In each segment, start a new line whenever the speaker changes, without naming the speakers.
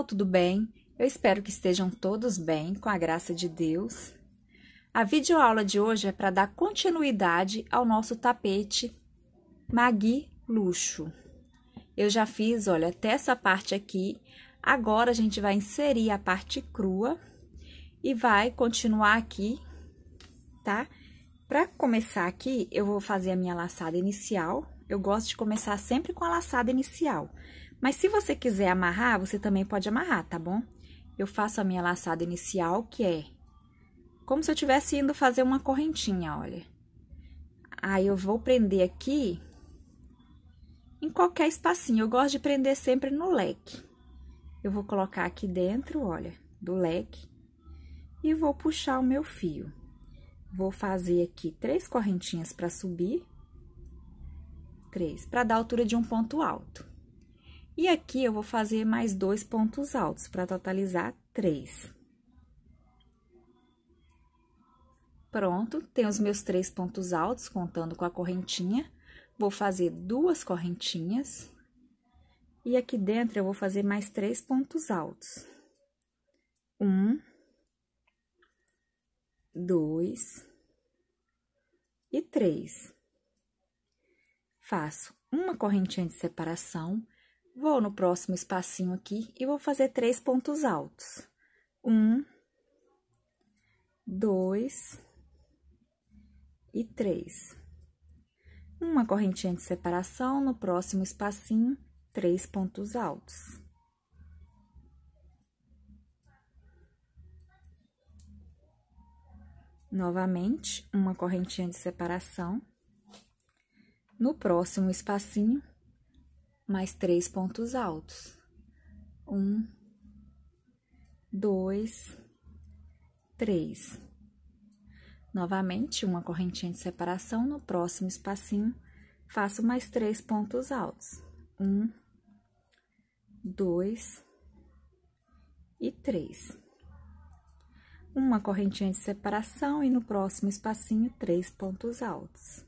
pessoal, tudo bem? Eu espero que estejam todos bem, com a graça de Deus. A videoaula de hoje é para dar continuidade ao nosso tapete Magui Luxo. Eu já fiz, olha, até essa parte aqui. Agora a gente vai inserir a parte crua e vai continuar aqui, tá? Para começar aqui, eu vou fazer a minha laçada inicial. Eu gosto de começar sempre com a laçada inicial, mas se você quiser amarrar, você também pode amarrar, tá bom? Eu faço a minha laçada inicial, que é como se eu estivesse indo fazer uma correntinha, olha. Aí, eu vou prender aqui em qualquer espacinho. Eu gosto de prender sempre no leque. Eu vou colocar aqui dentro, olha, do leque. E vou puxar o meu fio. Vou fazer aqui três correntinhas para subir. Três, para dar altura de um ponto alto. E aqui eu vou fazer mais dois pontos altos para totalizar três. Pronto, tem os meus três pontos altos contando com a correntinha. Vou fazer duas correntinhas. E aqui dentro eu vou fazer mais três pontos altos. Um, dois e três. Faço uma correntinha de separação, Vou no próximo espacinho aqui e vou fazer três pontos altos. Um, dois e três. Uma correntinha de separação, no próximo espacinho, três pontos altos. Novamente, uma correntinha de separação. No próximo espacinho, mais três pontos altos. Um, dois, três. Novamente, uma correntinha de separação, no próximo espacinho, faço mais três pontos altos. Um, dois e três. Uma correntinha de separação e no próximo espacinho, três pontos altos.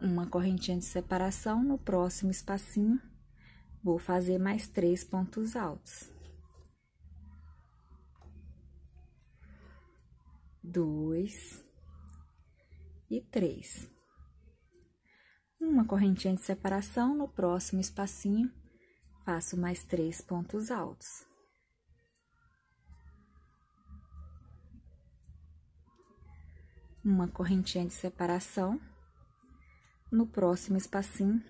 uma correntinha de separação, no próximo espacinho, vou fazer mais três pontos altos. Dois e três. Uma correntinha de separação, no próximo espacinho, faço mais três pontos altos. Uma correntinha de separação, no próximo espacinho,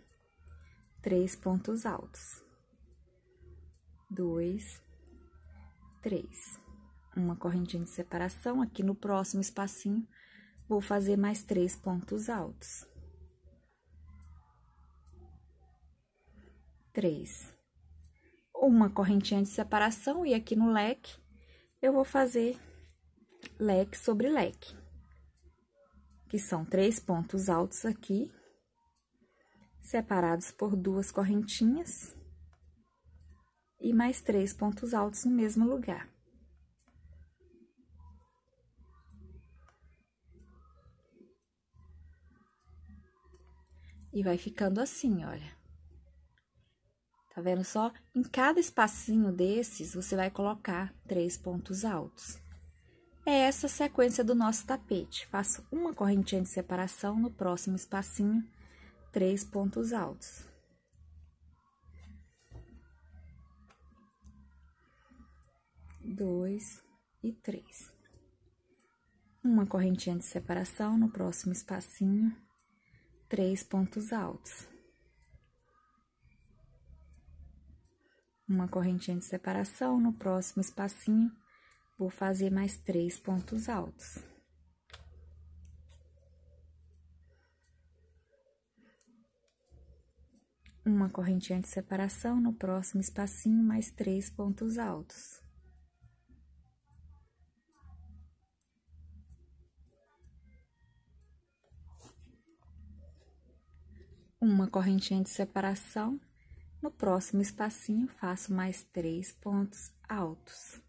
três pontos altos. Dois, três. Uma correntinha de separação, aqui no próximo espacinho, vou fazer mais três pontos altos. Três. Uma correntinha de separação e aqui no leque, eu vou fazer leque sobre leque. Que são três pontos altos aqui, separados por duas correntinhas e mais três pontos altos no mesmo lugar. E vai ficando assim, olha. Tá vendo só? Em cada espacinho desses, você vai colocar três pontos altos. É essa a sequência do nosso tapete. Faço uma correntinha de separação no próximo espacinho três pontos altos. Dois e três. Uma correntinha de separação no próximo espacinho, três pontos altos. Uma correntinha de separação no próximo espacinho, vou fazer mais três pontos altos. uma correntinha de separação, no próximo espacinho, mais três pontos altos. Uma correntinha de separação, no próximo espacinho, faço mais três pontos altos.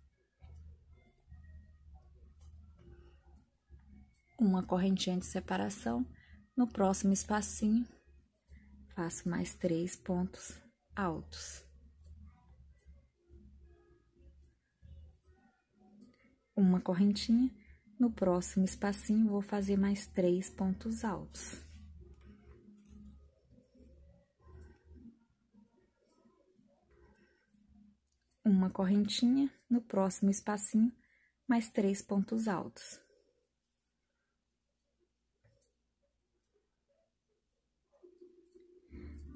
Uma correntinha de separação, no próximo espacinho, faço mais três pontos altos. Uma correntinha, no próximo espacinho, vou fazer mais três pontos altos. Uma correntinha, no próximo espacinho, mais três pontos altos.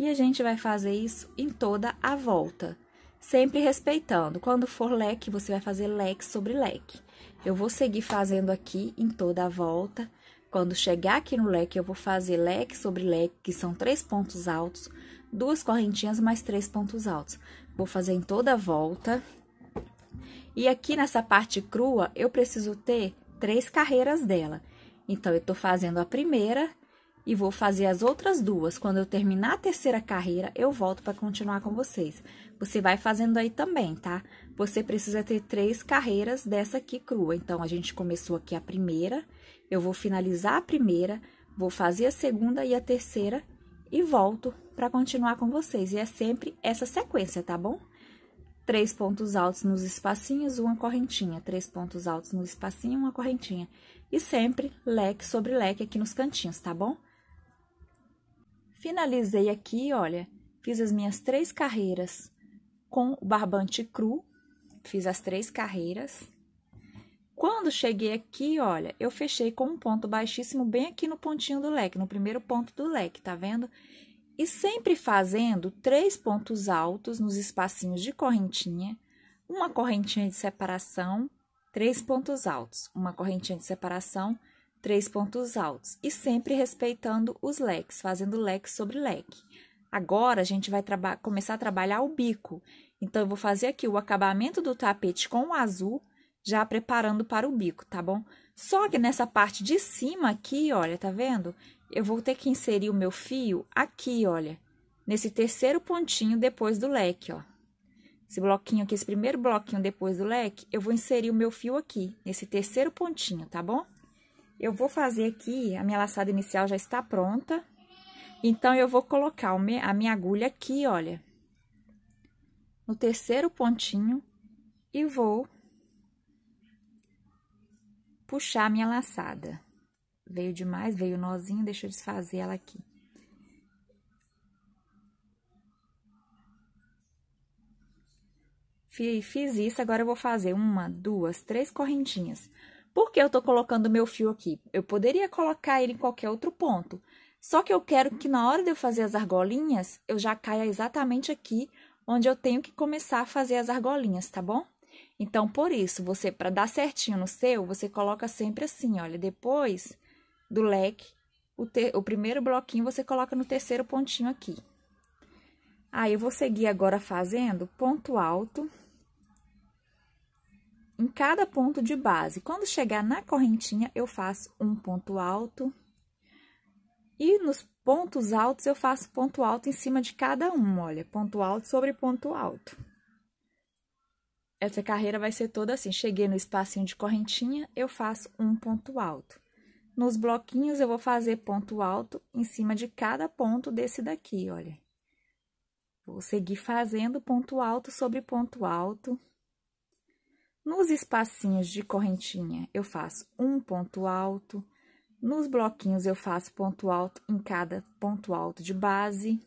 E a gente vai fazer isso em toda a volta, sempre respeitando. Quando for leque, você vai fazer leque sobre leque. Eu vou seguir fazendo aqui em toda a volta. Quando chegar aqui no leque, eu vou fazer leque sobre leque, que são três pontos altos, duas correntinhas mais três pontos altos. Vou fazer em toda a volta. E aqui nessa parte crua, eu preciso ter três carreiras dela. Então, eu tô fazendo a primeira e vou fazer as outras duas. Quando eu terminar a terceira carreira, eu volto para continuar com vocês. Você vai fazendo aí também, tá? Você precisa ter três carreiras dessa aqui crua. Então, a gente começou aqui a primeira, eu vou finalizar a primeira, vou fazer a segunda e a terceira e volto para continuar com vocês. E é sempre essa sequência, tá bom? Três pontos altos nos espacinhos, uma correntinha. Três pontos altos no espacinho, uma correntinha. E sempre leque sobre leque aqui nos cantinhos, tá bom? Finalizei aqui, olha, fiz as minhas três carreiras com o barbante cru, fiz as três carreiras. Quando cheguei aqui, olha, eu fechei com um ponto baixíssimo bem aqui no pontinho do leque, no primeiro ponto do leque, tá vendo? E sempre fazendo três pontos altos nos espacinhos de correntinha, uma correntinha de separação, três pontos altos, uma correntinha de separação, três pontos altos e sempre respeitando os leques, fazendo leque sobre leque. Agora a gente vai começar a trabalhar o bico. Então eu vou fazer aqui o acabamento do tapete com o azul, já preparando para o bico, tá bom? Só que nessa parte de cima aqui, olha, tá vendo? Eu vou ter que inserir o meu fio aqui, olha, nesse terceiro pontinho depois do leque, ó. Esse bloquinho aqui, esse primeiro bloquinho depois do leque, eu vou inserir o meu fio aqui, nesse terceiro pontinho, tá bom? Eu vou fazer aqui, a minha laçada inicial já está pronta. Então, eu vou colocar a minha agulha aqui, olha, no terceiro pontinho e vou puxar a minha laçada. Veio demais, veio nozinho, deixa eu desfazer ela aqui. Fiz isso, agora eu vou fazer uma, duas, três correntinhas. Por que eu estou colocando meu fio aqui? Eu poderia colocar ele em qualquer outro ponto. Só que eu quero que na hora de eu fazer as argolinhas, eu já caia exatamente aqui onde eu tenho que começar a fazer as argolinhas, tá bom? Então, por isso, você para dar certinho no seu, você coloca sempre assim, olha, depois do leque, o, o primeiro bloquinho você coloca no terceiro pontinho aqui. Aí, eu vou seguir agora fazendo ponto alto em cada ponto de base. Quando chegar na correntinha, eu faço um ponto alto. E nos pontos altos, eu faço ponto alto em cima de cada um, olha, ponto alto sobre ponto alto. Essa carreira vai ser toda assim, cheguei no espacinho de correntinha, eu faço um ponto alto. Nos bloquinhos, eu vou fazer ponto alto em cima de cada ponto desse daqui, olha. Vou seguir fazendo ponto alto sobre ponto alto. Nos espacinhos de correntinha, eu faço um ponto alto. Nos bloquinhos, eu faço ponto alto em cada ponto alto de base.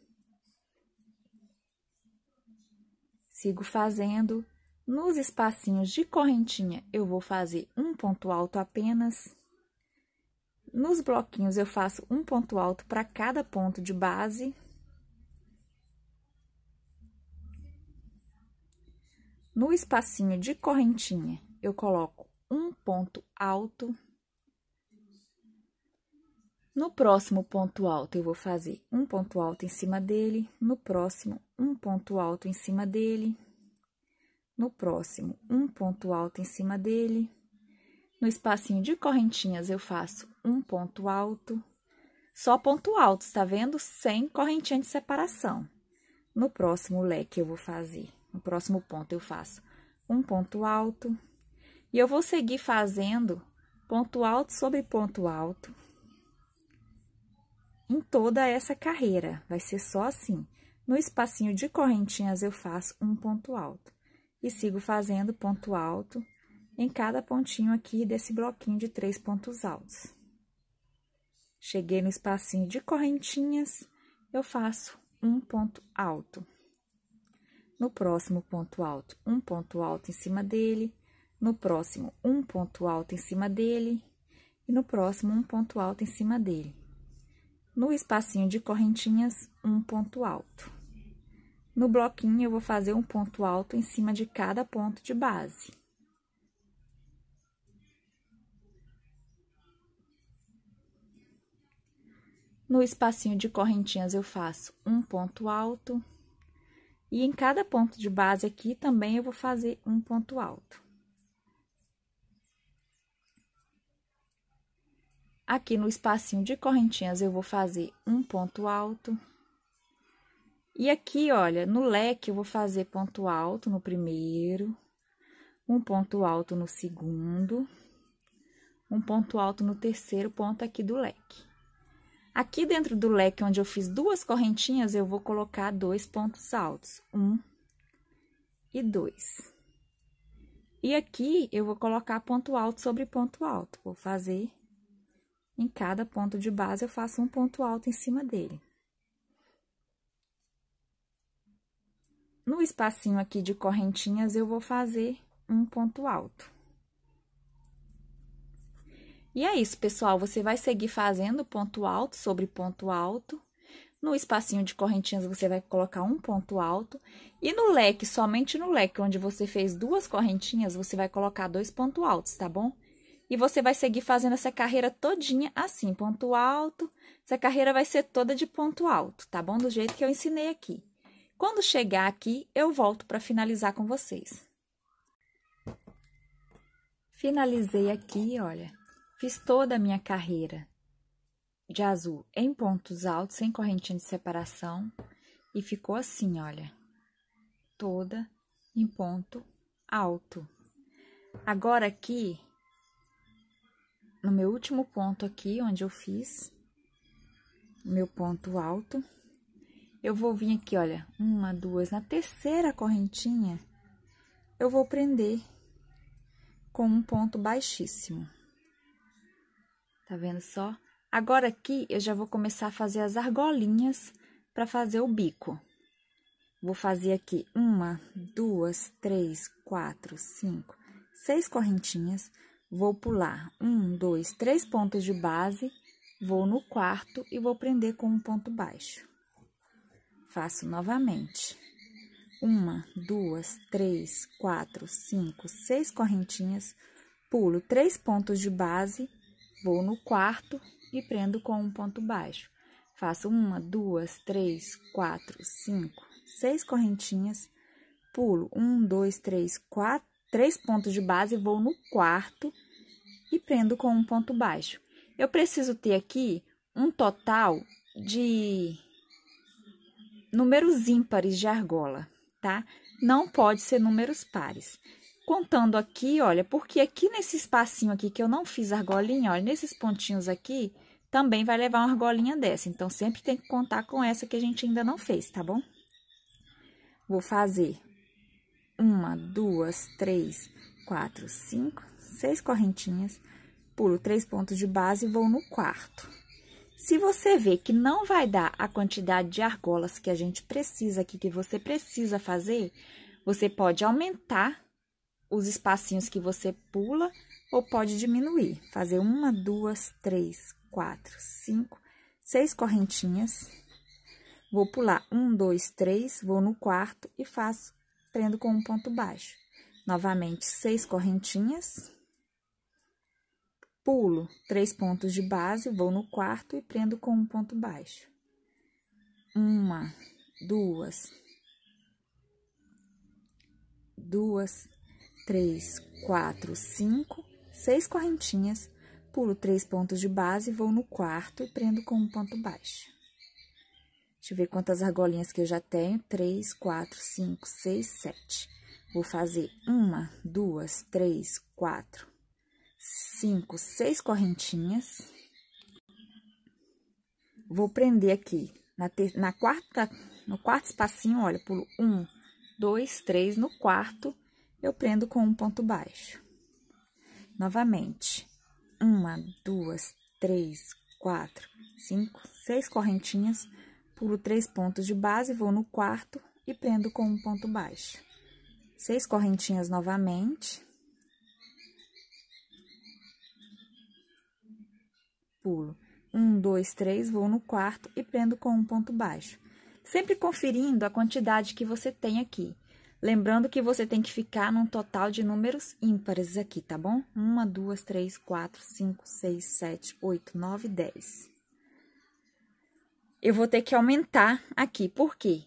Sigo fazendo. Nos espacinhos de correntinha, eu vou fazer um ponto alto apenas. Nos bloquinhos, eu faço um ponto alto para cada ponto de base. No espacinho de correntinha, eu coloco um ponto alto. No próximo ponto alto, eu vou fazer um ponto alto em cima dele. No próximo, um ponto alto em cima dele. No próximo, um ponto alto em cima dele. No espacinho de correntinhas, eu faço um ponto alto. Só ponto alto, está vendo? Sem correntinha de separação. No próximo leque, eu vou fazer no próximo ponto eu faço um ponto alto. E eu vou seguir fazendo ponto alto sobre ponto alto em toda essa carreira. Vai ser só assim. No espacinho de correntinhas eu faço um ponto alto. E sigo fazendo ponto alto em cada pontinho aqui desse bloquinho de três pontos altos. Cheguei no espacinho de correntinhas, eu faço um ponto alto no próximo ponto alto, um ponto alto em cima dele, no próximo, um ponto alto em cima dele, e no próximo, um ponto alto em cima dele. No espacinho de correntinhas, um ponto alto. No bloquinho, eu vou fazer um ponto alto em cima de cada ponto de base. No espacinho de correntinhas, eu faço um ponto alto. E em cada ponto de base aqui também eu vou fazer um ponto alto. Aqui no espacinho de correntinhas eu vou fazer um ponto alto. E aqui, olha, no leque eu vou fazer ponto alto no primeiro, um ponto alto no segundo, um ponto alto no terceiro ponto aqui do leque. Aqui dentro do leque onde eu fiz duas correntinhas, eu vou colocar dois pontos altos, um e dois. E aqui, eu vou colocar ponto alto sobre ponto alto, vou fazer em cada ponto de base, eu faço um ponto alto em cima dele. No espacinho aqui de correntinhas, eu vou fazer um ponto alto. E é isso, pessoal. Você vai seguir fazendo ponto alto sobre ponto alto. No espacinho de correntinhas, você vai colocar um ponto alto. E no leque, somente no leque, onde você fez duas correntinhas, você vai colocar dois pontos altos, tá bom? E você vai seguir fazendo essa carreira todinha assim, ponto alto. Essa carreira vai ser toda de ponto alto, tá bom? Do jeito que eu ensinei aqui. Quando chegar aqui, eu volto para finalizar com vocês. Finalizei aqui, olha. Fiz toda a minha carreira de azul em pontos altos, sem correntinha de separação, e ficou assim, olha, toda em ponto alto. Agora aqui, no meu último ponto aqui, onde eu fiz meu ponto alto, eu vou vir aqui, olha, uma, duas, na terceira correntinha, eu vou prender com um ponto baixíssimo. Tá vendo só? Agora aqui eu já vou começar a fazer as argolinhas para fazer o bico. Vou fazer aqui uma, duas, três, quatro, cinco, seis correntinhas. Vou pular um, dois, três pontos de base, vou no quarto e vou prender com um ponto baixo. Faço novamente. Uma, duas, três, quatro, cinco, seis correntinhas. Pulo três pontos de base, Vou no quarto e prendo com um ponto baixo. Faço uma, duas, três, quatro, cinco, seis correntinhas, pulo um, dois, três, quatro, três pontos de base, vou no quarto e prendo com um ponto baixo. Eu preciso ter aqui um total de números ímpares de argola, tá? Não pode ser números pares contando aqui, olha, porque aqui nesse espacinho aqui que eu não fiz argolinha, olha, nesses pontinhos aqui, também vai levar uma argolinha dessa. Então, sempre tem que contar com essa que a gente ainda não fez, tá bom? Vou fazer uma, duas, três, quatro, cinco, seis correntinhas, pulo três pontos de base e vou no quarto. Se você vê que não vai dar a quantidade de argolas que a gente precisa aqui, que você precisa fazer, você pode aumentar os espacinhos que você pula ou pode diminuir. Fazer uma, duas, três, quatro, cinco, seis correntinhas. Vou pular um, dois, três, vou no quarto e faço, prendo com um ponto baixo. Novamente, seis correntinhas. Pulo três pontos de base, vou no quarto e prendo com um ponto baixo. Uma, duas, duas, três, quatro, cinco, seis correntinhas, pulo três pontos de base, vou no quarto e prendo com um ponto baixo. Deixa eu ver quantas argolinhas que eu já tenho. Três, quatro, cinco, seis, sete. Vou fazer uma, duas, três, quatro, cinco, seis correntinhas. Vou prender aqui na, ter, na quarta, no quarto espacinho, olha, pulo um, dois, três, no quarto eu prendo com um ponto baixo. Novamente, uma, duas, três, quatro, cinco, seis correntinhas, pulo três pontos de base, vou no quarto e prendo com um ponto baixo. Seis correntinhas novamente. Pulo um, dois, três, vou no quarto e prendo com um ponto baixo. Sempre conferindo a quantidade que você tem aqui. Lembrando que você tem que ficar num total de números ímpares aqui, tá bom? Uma, duas, três, quatro, cinco, seis, sete, oito, nove, dez. Eu vou ter que aumentar aqui, por quê?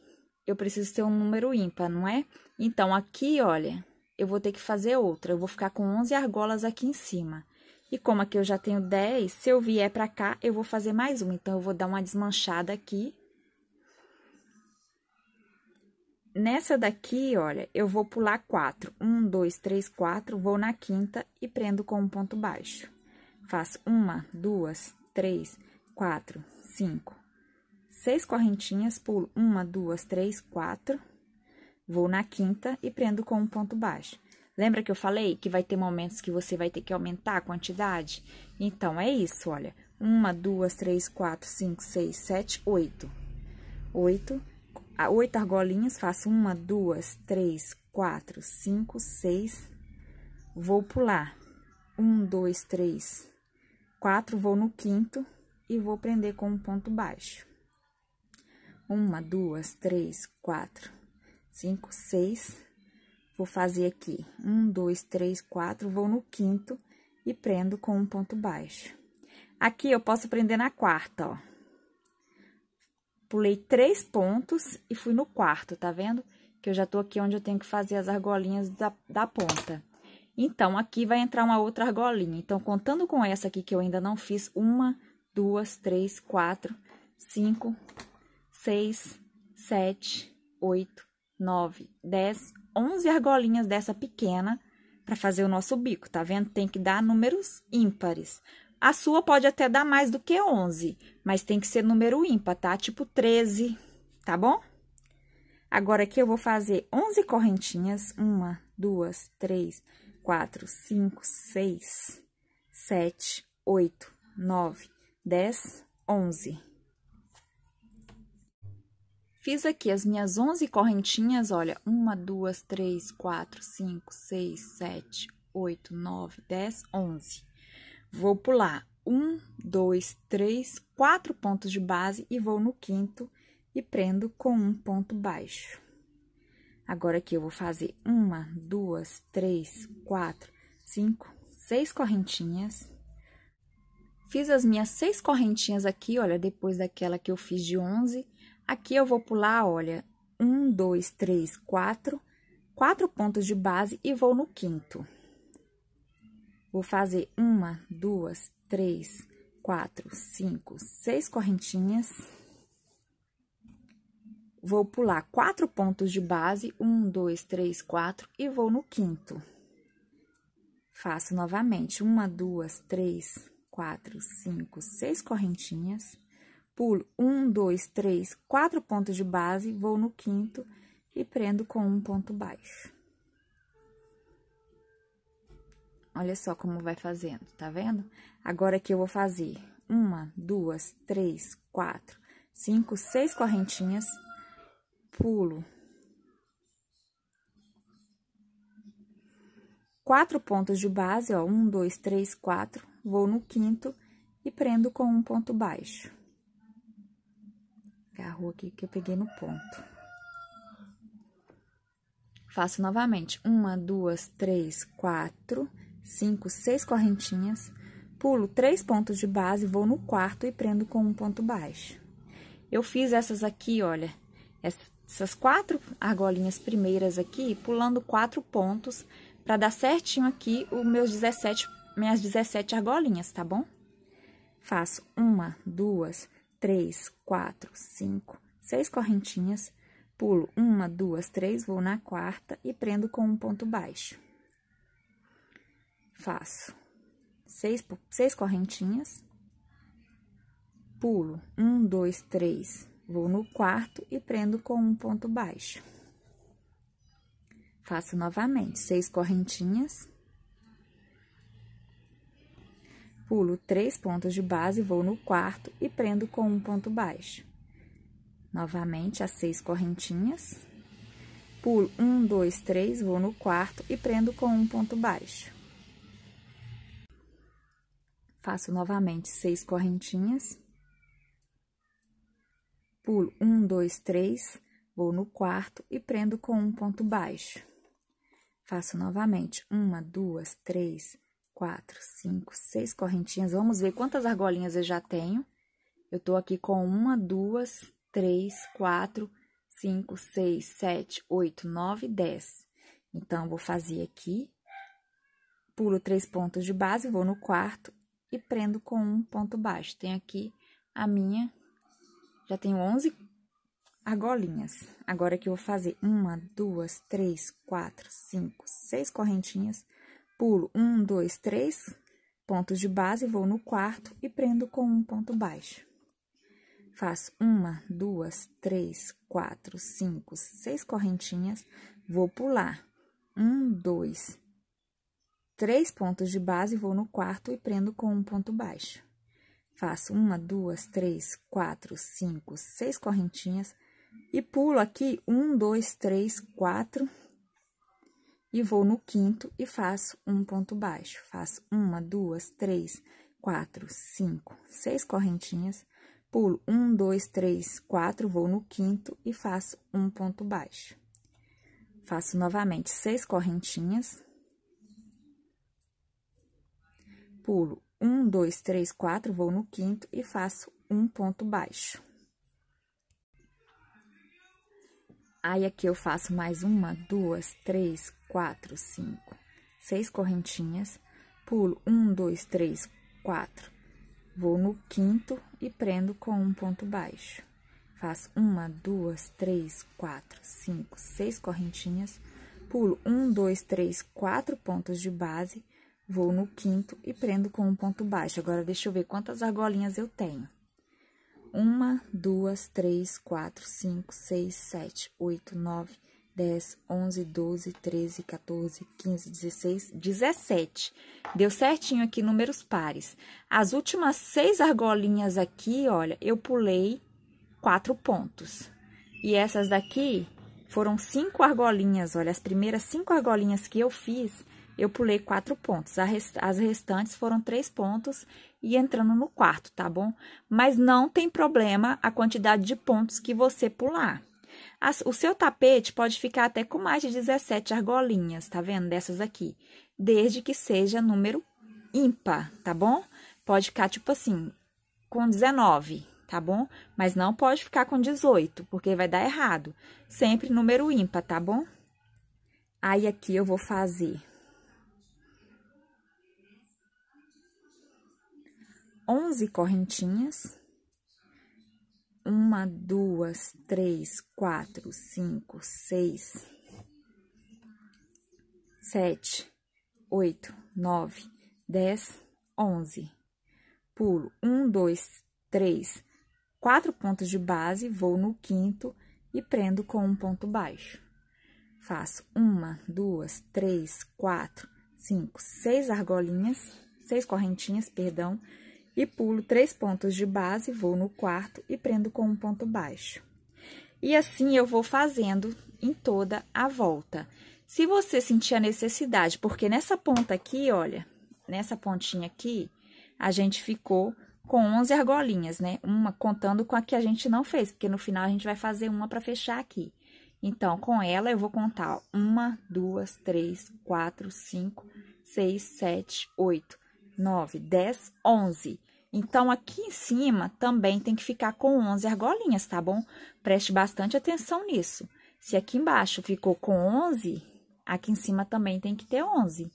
Eu preciso ter um número ímpar, não é? Então, aqui, olha, eu vou ter que fazer outra. Eu vou ficar com 11 argolas aqui em cima. E como aqui eu já tenho 10, se eu vier para cá, eu vou fazer mais um. Então, eu vou dar uma desmanchada aqui Nessa daqui, olha, eu vou pular quatro. Um, dois, três, quatro, vou na quinta e prendo com um ponto baixo. Faço uma, duas, três, quatro, cinco, seis correntinhas, pulo uma, duas, três, quatro, vou na quinta e prendo com um ponto baixo. Lembra que eu falei que vai ter momentos que você vai ter que aumentar a quantidade? Então, é isso, olha. Uma, duas, três, quatro, cinco, seis, sete, oito. Oito, ah, oito argolinhas, faço uma, duas, três, quatro, cinco, seis, vou pular. Um, dois, três, quatro, vou no quinto e vou prender com um ponto baixo. Uma, duas, três, quatro, cinco, seis, vou fazer aqui. Um, dois, três, quatro, vou no quinto e prendo com um ponto baixo. Aqui eu posso prender na quarta, ó. Pulei três pontos e fui no quarto, tá vendo? Que eu já tô aqui onde eu tenho que fazer as argolinhas da, da ponta. Então, aqui vai entrar uma outra argolinha. Então, contando com essa aqui que eu ainda não fiz, uma, duas, três, quatro, cinco, seis, sete, oito, nove, dez, onze argolinhas dessa pequena para fazer o nosso bico, tá vendo? Tem que dar números ímpares, a sua pode até dar mais do que 11, mas tem que ser número ímpar, tá? Tipo 13, tá bom? Agora, aqui eu vou fazer 11 correntinhas. Uma, duas, três, quatro, cinco, seis, sete, oito, nove, dez, onze. Fiz aqui as minhas 11 correntinhas, olha, uma, duas, três, quatro, cinco, seis, sete, oito, nove, dez, onze. Vou pular um, dois, três, quatro pontos de base e vou no quinto e prendo com um ponto baixo. Agora aqui eu vou fazer uma, duas, três, quatro, cinco, seis correntinhas. Fiz as minhas seis correntinhas aqui, olha, depois daquela que eu fiz de onze. Aqui eu vou pular, olha, um, dois, três, quatro, quatro pontos de base e vou no quinto. Vou fazer uma, duas, três, quatro, cinco, seis correntinhas. Vou pular quatro pontos de base, um, dois, três, quatro, e vou no quinto. Faço novamente, uma, duas, três, quatro, cinco, seis correntinhas. Pulo um, dois, três, quatro pontos de base, vou no quinto e prendo com um ponto baixo. Olha só como vai fazendo, tá vendo? Agora que eu vou fazer uma, duas, três, quatro, cinco, seis correntinhas, pulo. Quatro pontos de base, ó, um, dois, três, quatro, vou no quinto e prendo com um ponto baixo. Agarrou aqui que eu peguei no ponto. Faço novamente. Uma, duas, três, quatro. 5, 6 correntinhas, pulo 3 pontos de base, vou no quarto e prendo com um ponto baixo. Eu fiz essas aqui, olha, essas quatro argolinhas primeiras aqui, pulando quatro pontos, para dar certinho aqui os meus 17, minhas 17 argolinhas, tá bom? Faço uma, duas, três, quatro, cinco, seis correntinhas, pulo uma, duas, três, vou na quarta e prendo com um ponto baixo faço seis, seis correntinhas, pulo um, dois, três, vou no quarto e prendo com um ponto baixo. Faço novamente seis correntinhas, pulo três pontos de base, vou no quarto e prendo com um ponto baixo. Novamente as seis correntinhas, pulo um, dois, três, vou no quarto e prendo com um ponto baixo. Faço novamente seis correntinhas. Pulo um, dois, três, vou no quarto e prendo com um ponto baixo. Faço novamente uma, duas, três, quatro, cinco, seis correntinhas. Vamos ver quantas argolinhas eu já tenho. Eu tô aqui com uma, duas, três, quatro, cinco, seis, sete, oito, nove, dez. Então, vou fazer aqui, pulo três pontos de base, vou no quarto e prendo com um ponto baixo. tem aqui a minha, já tenho 11 argolinhas. Agora que eu vou fazer uma, duas, três, quatro, cinco, seis correntinhas, pulo um, dois, três pontos de base, vou no quarto e prendo com um ponto baixo. Faço uma, duas, três, quatro, cinco, seis correntinhas, vou pular um, dois, três pontos de base, vou no quarto e prendo com um ponto baixo. Faço uma, duas, três, quatro, cinco, seis correntinhas e pulo aqui um, dois, três, quatro e vou no quinto e faço um ponto baixo. Faço uma, duas, três, quatro, cinco, seis correntinhas, pulo um, dois, três, quatro, vou no quinto e faço um ponto baixo. Faço novamente seis correntinhas pulo um, dois, três, quatro, vou no quinto e faço um ponto baixo. Aí, aqui eu faço mais uma, duas, três, quatro, cinco, seis correntinhas. Pulo um, dois, três, quatro. Vou no quinto e prendo com um ponto baixo. Faço uma, duas, três, quatro, cinco, seis correntinhas. Pulo um, dois, três, quatro pontos de base. Vou no quinto e prendo com um ponto baixo. Agora, deixa eu ver quantas argolinhas eu tenho. Uma, duas, três, quatro, cinco, seis, sete, oito, nove, dez, onze, doze, treze, quatorze, quinze, dezesseis, dezessete. Deu certinho aqui números pares. As últimas seis argolinhas aqui, olha, eu pulei quatro pontos. E essas daqui foram cinco argolinhas, olha, as primeiras cinco argolinhas que eu fiz, eu pulei quatro pontos. As restantes foram três pontos e entrando no quarto, tá bom? Mas não tem problema a quantidade de pontos que você pular. O seu tapete pode ficar até com mais de 17 argolinhas, tá vendo? Dessas aqui. Desde que seja número ímpar, tá bom? Pode ficar, tipo assim, com 19, tá bom? Mas não pode ficar com 18, porque vai dar errado. Sempre número ímpar, tá bom? Aí, aqui eu vou fazer 11 correntinhas. Uma, duas, três, quatro, cinco, seis, sete, oito, nove, dez, onze. Pulo um, dois, três, quatro pontos de base, vou no quinto e prendo com um ponto baixo. Faço uma, duas, três, quatro, cinco, seis argolinhas, seis correntinhas, perdão e pulo três pontos de base, vou no quarto e prendo com um ponto baixo. E assim eu vou fazendo em toda a volta. Se você sentir a necessidade, porque nessa ponta aqui, olha, nessa pontinha aqui, a gente ficou com 11 argolinhas, né? Uma contando com a que a gente não fez, porque no final a gente vai fazer uma para fechar aqui. Então, com ela eu vou contar uma, duas, três, quatro, cinco, seis, sete, oito, nove, dez, onze. Então, aqui em cima também tem que ficar com 11 argolinhas, tá bom? Preste bastante atenção nisso. Se aqui embaixo ficou com 11, aqui em cima também tem que ter 11.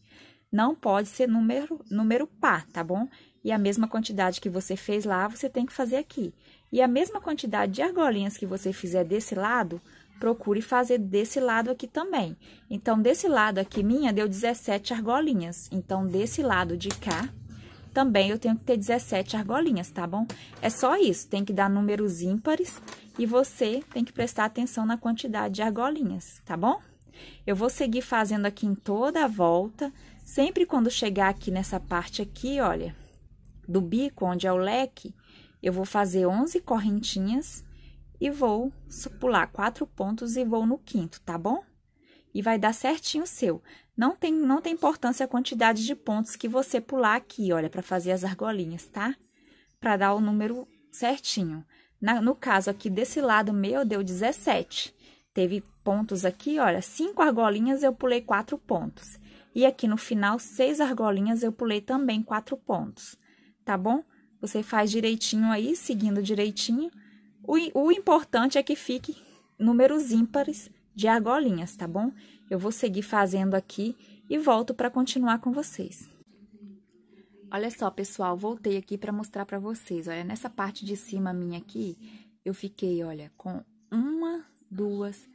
Não pode ser número, número par, tá bom? E a mesma quantidade que você fez lá, você tem que fazer aqui. E a mesma quantidade de argolinhas que você fizer desse lado, procure fazer desse lado aqui também. Então, desse lado aqui minha, deu 17 argolinhas. Então, desse lado de cá, também eu tenho que ter 17 argolinhas, tá bom? É só isso, tem que dar números ímpares e você tem que prestar atenção na quantidade de argolinhas, tá bom? Eu vou seguir fazendo aqui em toda a volta, sempre quando chegar aqui nessa parte aqui, olha, do bico, onde é o leque, eu vou fazer 11 correntinhas e vou pular quatro pontos e vou no quinto, tá bom? E vai dar certinho o seu. Não tem, não tem importância a quantidade de pontos que você pular aqui, olha, para fazer as argolinhas, tá? Para dar o número certinho. Na, no caso aqui desse lado meu, deu 17. Teve pontos aqui, olha, cinco argolinhas eu pulei quatro pontos. E aqui no final, seis argolinhas eu pulei também quatro pontos, tá bom? Você faz direitinho aí, seguindo direitinho. O, o importante é que fique números ímpares de argolinhas, tá bom? Eu vou seguir fazendo aqui e volto para continuar com vocês. Olha só, pessoal, voltei aqui para mostrar para vocês. Olha, nessa parte de cima minha aqui, eu fiquei, olha, com uma, duas,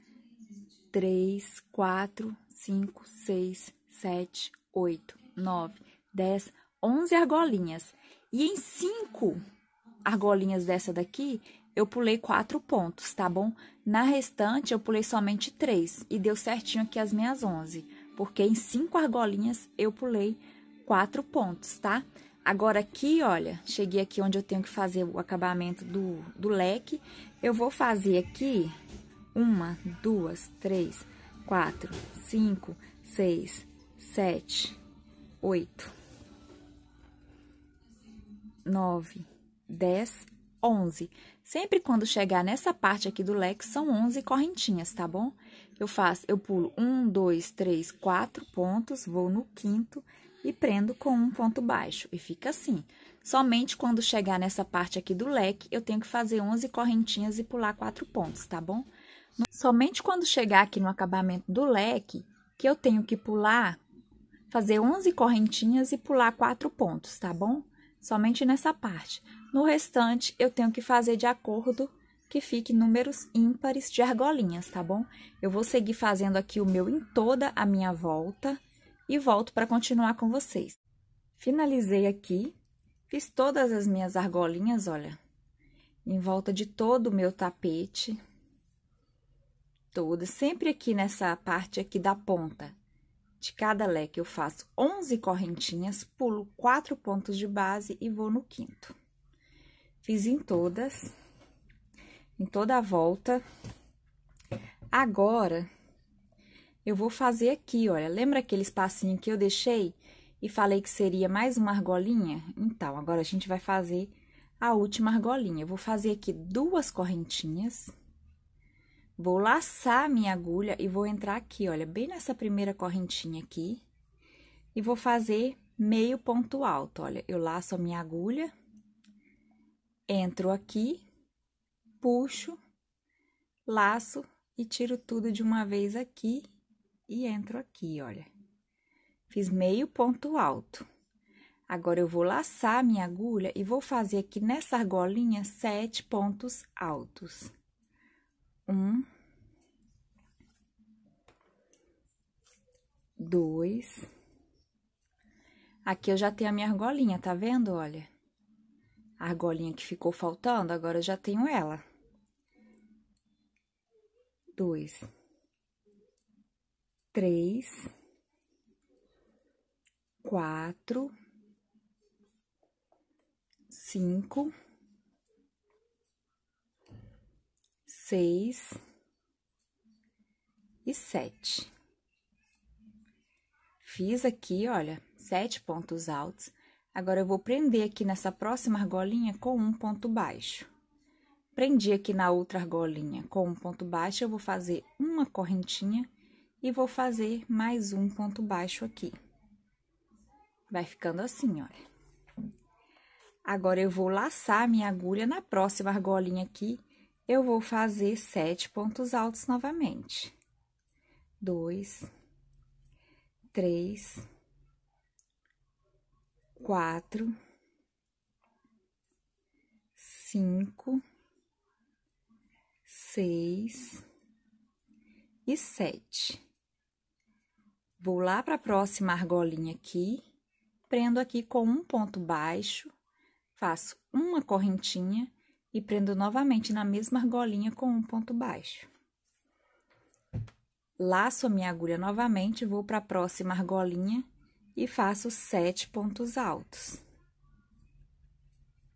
três, quatro, cinco, seis, sete, oito, nove, dez, onze argolinhas. E em cinco argolinhas dessa daqui, eu pulei quatro pontos, tá bom? Na restante, eu pulei somente três e deu certinho aqui as minhas onze, porque em cinco argolinhas eu pulei quatro pontos, tá? Agora aqui, olha, cheguei aqui onde eu tenho que fazer o acabamento do, do leque. Eu vou fazer aqui uma, duas, três, quatro, cinco, seis, sete, oito, nove, dez, onze. Sempre quando chegar nessa parte aqui do leque, são 11 correntinhas, tá bom? Eu faço, eu pulo um, dois, três, quatro pontos, vou no quinto e prendo com um ponto baixo. E fica assim. Somente quando chegar nessa parte aqui do leque, eu tenho que fazer 11 correntinhas e pular quatro pontos, tá bom? Somente quando chegar aqui no acabamento do leque, que eu tenho que pular, fazer 11 correntinhas e pular quatro pontos, tá bom? somente nessa parte. No restante, eu tenho que fazer de acordo que fique números ímpares de argolinhas, tá bom? Eu vou seguir fazendo aqui o meu em toda a minha volta e volto para continuar com vocês. Finalizei aqui, fiz todas as minhas argolinhas, olha, em volta de todo o meu tapete, toda, sempre aqui nessa parte aqui da ponta. De cada leque, eu faço 11 correntinhas, pulo 4 pontos de base e vou no quinto. Fiz em todas, em toda a volta. Agora, eu vou fazer aqui, olha, lembra aquele espacinho que eu deixei e falei que seria mais uma argolinha? Então, agora a gente vai fazer a última argolinha. Eu vou fazer aqui duas correntinhas Vou laçar minha agulha e vou entrar aqui, olha, bem nessa primeira correntinha aqui. E vou fazer meio ponto alto, olha. Eu laço a minha agulha, entro aqui, puxo, laço e tiro tudo de uma vez aqui e entro aqui, olha. Fiz meio ponto alto. Agora, eu vou laçar minha agulha e vou fazer aqui nessa argolinha sete pontos altos um, dois. Aqui eu já tenho a minha argolinha, tá vendo? Olha, a argolinha que ficou faltando, agora eu já tenho ela. Dois, três, quatro, cinco. seis e sete. Fiz aqui, olha, sete pontos altos. Agora, eu vou prender aqui nessa próxima argolinha com um ponto baixo. Prendi aqui na outra argolinha com um ponto baixo, eu vou fazer uma correntinha e vou fazer mais um ponto baixo aqui. Vai ficando assim, olha. Agora, eu vou laçar minha agulha na próxima argolinha aqui eu vou fazer sete pontos altos novamente. Dois, três, quatro, cinco, seis e sete. Vou lá para a próxima argolinha aqui, prendo aqui com um ponto baixo, faço uma correntinha e prendo novamente na mesma argolinha com um ponto baixo. Laço a minha agulha novamente, vou para a próxima argolinha e faço sete pontos altos.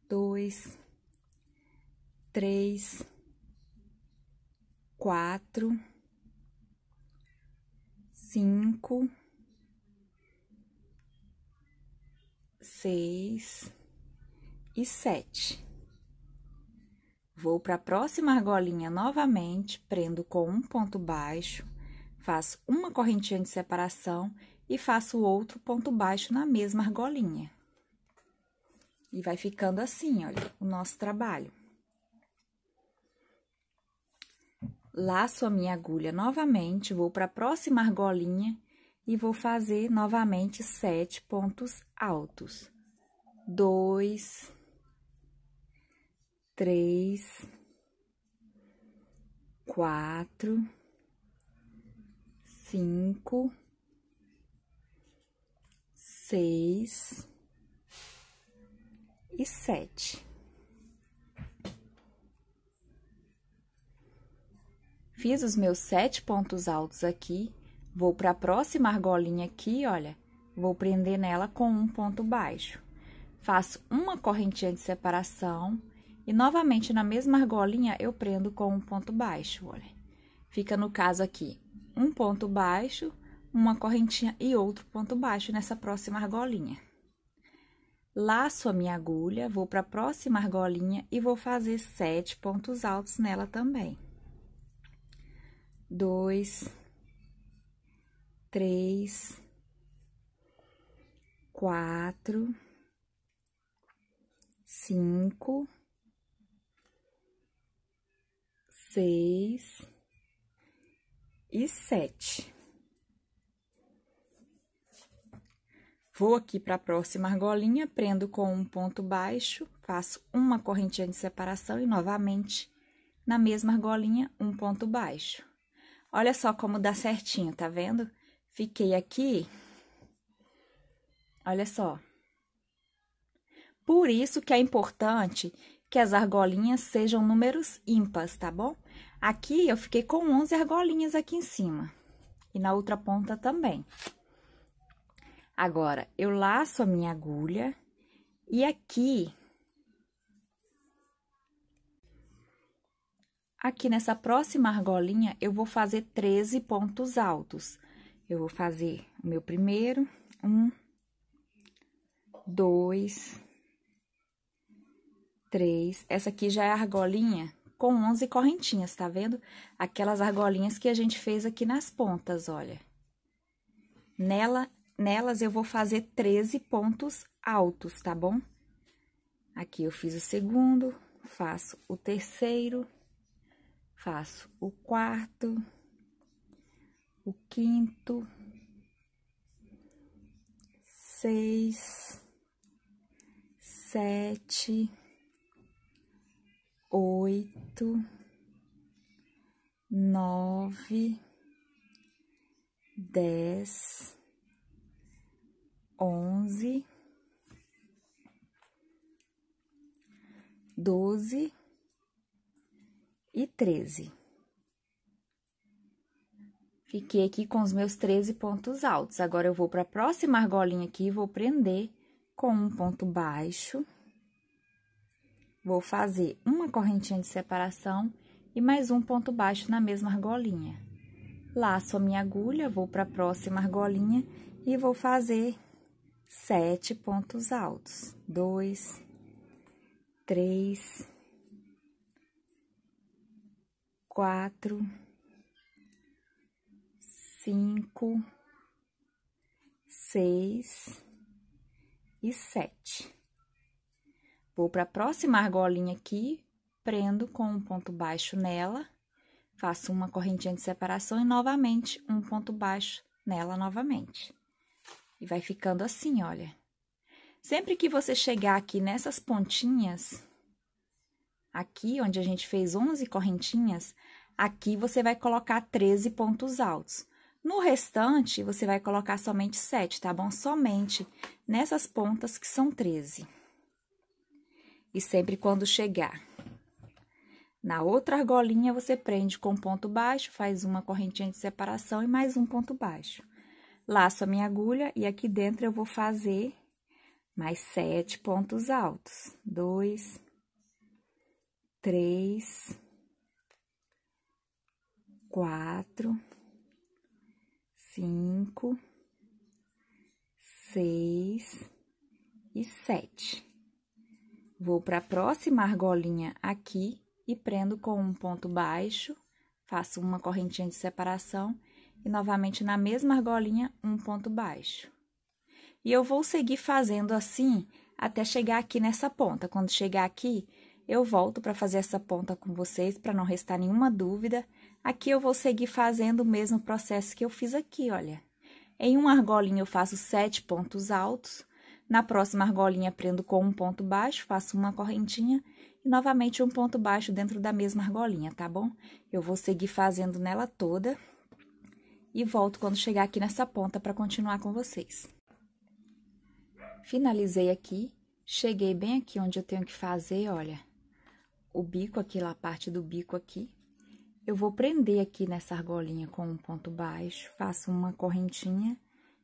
Dois, três, quatro, cinco, seis e sete. Vou para a próxima argolinha novamente, prendo com um ponto baixo, faço uma correntinha de separação e faço outro ponto baixo na mesma argolinha. E vai ficando assim, olha, o nosso trabalho. Laço a minha agulha novamente, vou para a próxima argolinha e vou fazer novamente sete pontos altos. Dois, três, quatro, cinco, seis e sete. Fiz os meus sete pontos altos aqui, vou para a próxima argolinha aqui, olha, vou prender nela com um ponto baixo. Faço uma correntinha de separação e novamente na mesma argolinha eu prendo com um ponto baixo, olha. Fica no caso aqui, um ponto baixo, uma correntinha e outro ponto baixo nessa próxima argolinha. Laço a minha agulha, vou para a próxima argolinha e vou fazer sete pontos altos nela também. Dois, três, quatro, cinco, seis e sete. Vou aqui para a próxima argolinha, prendo com um ponto baixo, faço uma correntinha de separação e novamente na mesma argolinha um ponto baixo. Olha só como dá certinho, tá vendo? Fiquei aqui, olha só. Por isso que é importante que as argolinhas sejam números ímpares, tá bom? Aqui, eu fiquei com 11 argolinhas aqui em cima. E na outra ponta também. Agora, eu laço a minha agulha. E aqui... Aqui nessa próxima argolinha, eu vou fazer 13 pontos altos. Eu vou fazer o meu primeiro, um, dois, três. Essa aqui já é a argolinha com 11 correntinhas, tá vendo? Aquelas argolinhas que a gente fez aqui nas pontas, olha. Nela, nelas eu vou fazer 13 pontos altos, tá bom? Aqui eu fiz o segundo, faço o terceiro, faço o quarto, o quinto, seis, sete oito, nove, dez, onze, doze e treze. Fiquei aqui com os meus 13 pontos altos. Agora, eu vou para a próxima argolinha aqui e vou prender com um ponto baixo. Vou fazer uma correntinha de separação e mais um ponto baixo na mesma argolinha. Laço a minha agulha, vou para a próxima argolinha e vou fazer sete pontos altos. Dois, três, quatro, cinco, seis e sete. Vou para a próxima argolinha aqui, prendo com um ponto baixo nela, faço uma correntinha de separação e novamente um ponto baixo nela novamente. E vai ficando assim, olha. Sempre que você chegar aqui nessas pontinhas, aqui onde a gente fez 11 correntinhas, aqui você vai colocar 13 pontos altos. No restante, você vai colocar somente 7, tá bom? Somente nessas pontas que são 13 e sempre quando chegar. Na outra argolinha, você prende com ponto baixo, faz uma correntinha de separação e mais um ponto baixo. Laço a minha agulha e aqui dentro eu vou fazer mais sete pontos altos. Dois, três, quatro, cinco, seis e sete. Vou para a próxima argolinha aqui e prendo com um ponto baixo, faço uma correntinha de separação e novamente na mesma argolinha um ponto baixo. E eu vou seguir fazendo assim até chegar aqui nessa ponta. Quando chegar aqui, eu volto para fazer essa ponta com vocês para não restar nenhuma dúvida. Aqui eu vou seguir fazendo o mesmo processo que eu fiz aqui, olha. Em uma argolinha eu faço sete pontos altos, na próxima argolinha, prendo com um ponto baixo, faço uma correntinha e novamente um ponto baixo dentro da mesma argolinha, tá bom? Eu vou seguir fazendo nela toda e volto quando chegar aqui nessa ponta para continuar com vocês. Finalizei aqui, cheguei bem aqui onde eu tenho que fazer, olha, o bico aqui, lá a parte do bico aqui. Eu vou prender aqui nessa argolinha com um ponto baixo, faço uma correntinha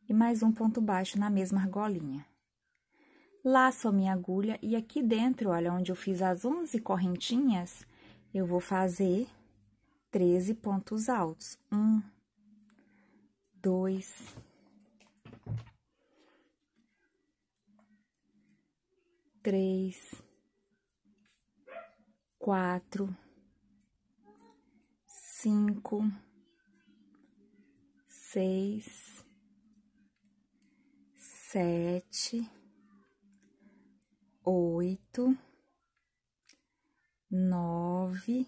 e mais um ponto baixo na mesma argolinha. Laço a minha agulha e aqui dentro, olha, onde eu fiz as 11 correntinhas, eu vou fazer 13 pontos altos. Um, dois, três, quatro, cinco, seis, sete oito, nove,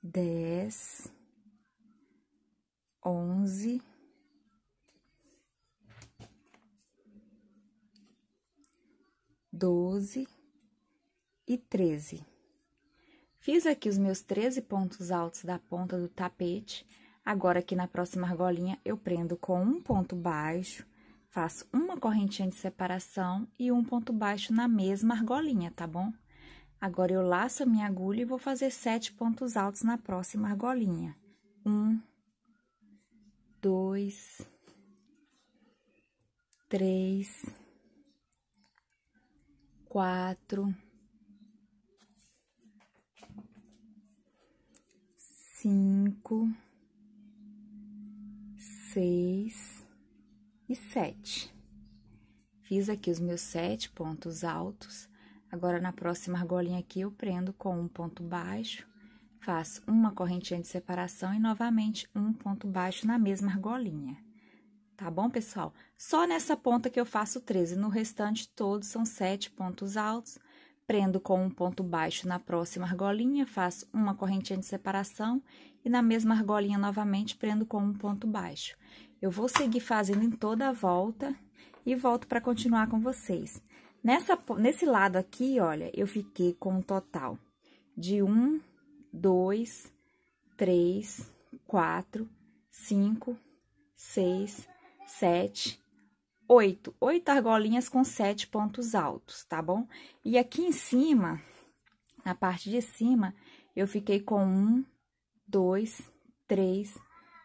dez, onze, doze e treze. Fiz aqui os meus 13 pontos altos da ponta do tapete. Agora, aqui na próxima argolinha, eu prendo com um ponto baixo Faço uma correntinha de separação e um ponto baixo na mesma argolinha, tá bom? Agora, eu laço a minha agulha e vou fazer sete pontos altos na próxima argolinha. Um, dois, três, quatro, cinco, seis, e 7. Fiz aqui os meus sete pontos altos. Agora, na próxima argolinha aqui, eu prendo com um ponto baixo, faço uma correntinha de separação e novamente um ponto baixo na mesma argolinha. Tá bom, pessoal? Só nessa ponta que eu faço 13, no restante todos são sete pontos altos. Prendo com um ponto baixo na próxima argolinha, faço uma correntinha de separação e na mesma argolinha novamente prendo com um ponto baixo. Eu vou seguir fazendo em toda a volta e volto para continuar com vocês. Nessa, nesse lado aqui, olha, eu fiquei com um total de um, dois, três, quatro, cinco, seis, sete, oito. Oito argolinhas com sete pontos altos, tá bom? E aqui em cima, na parte de cima, eu fiquei com um, dois, três,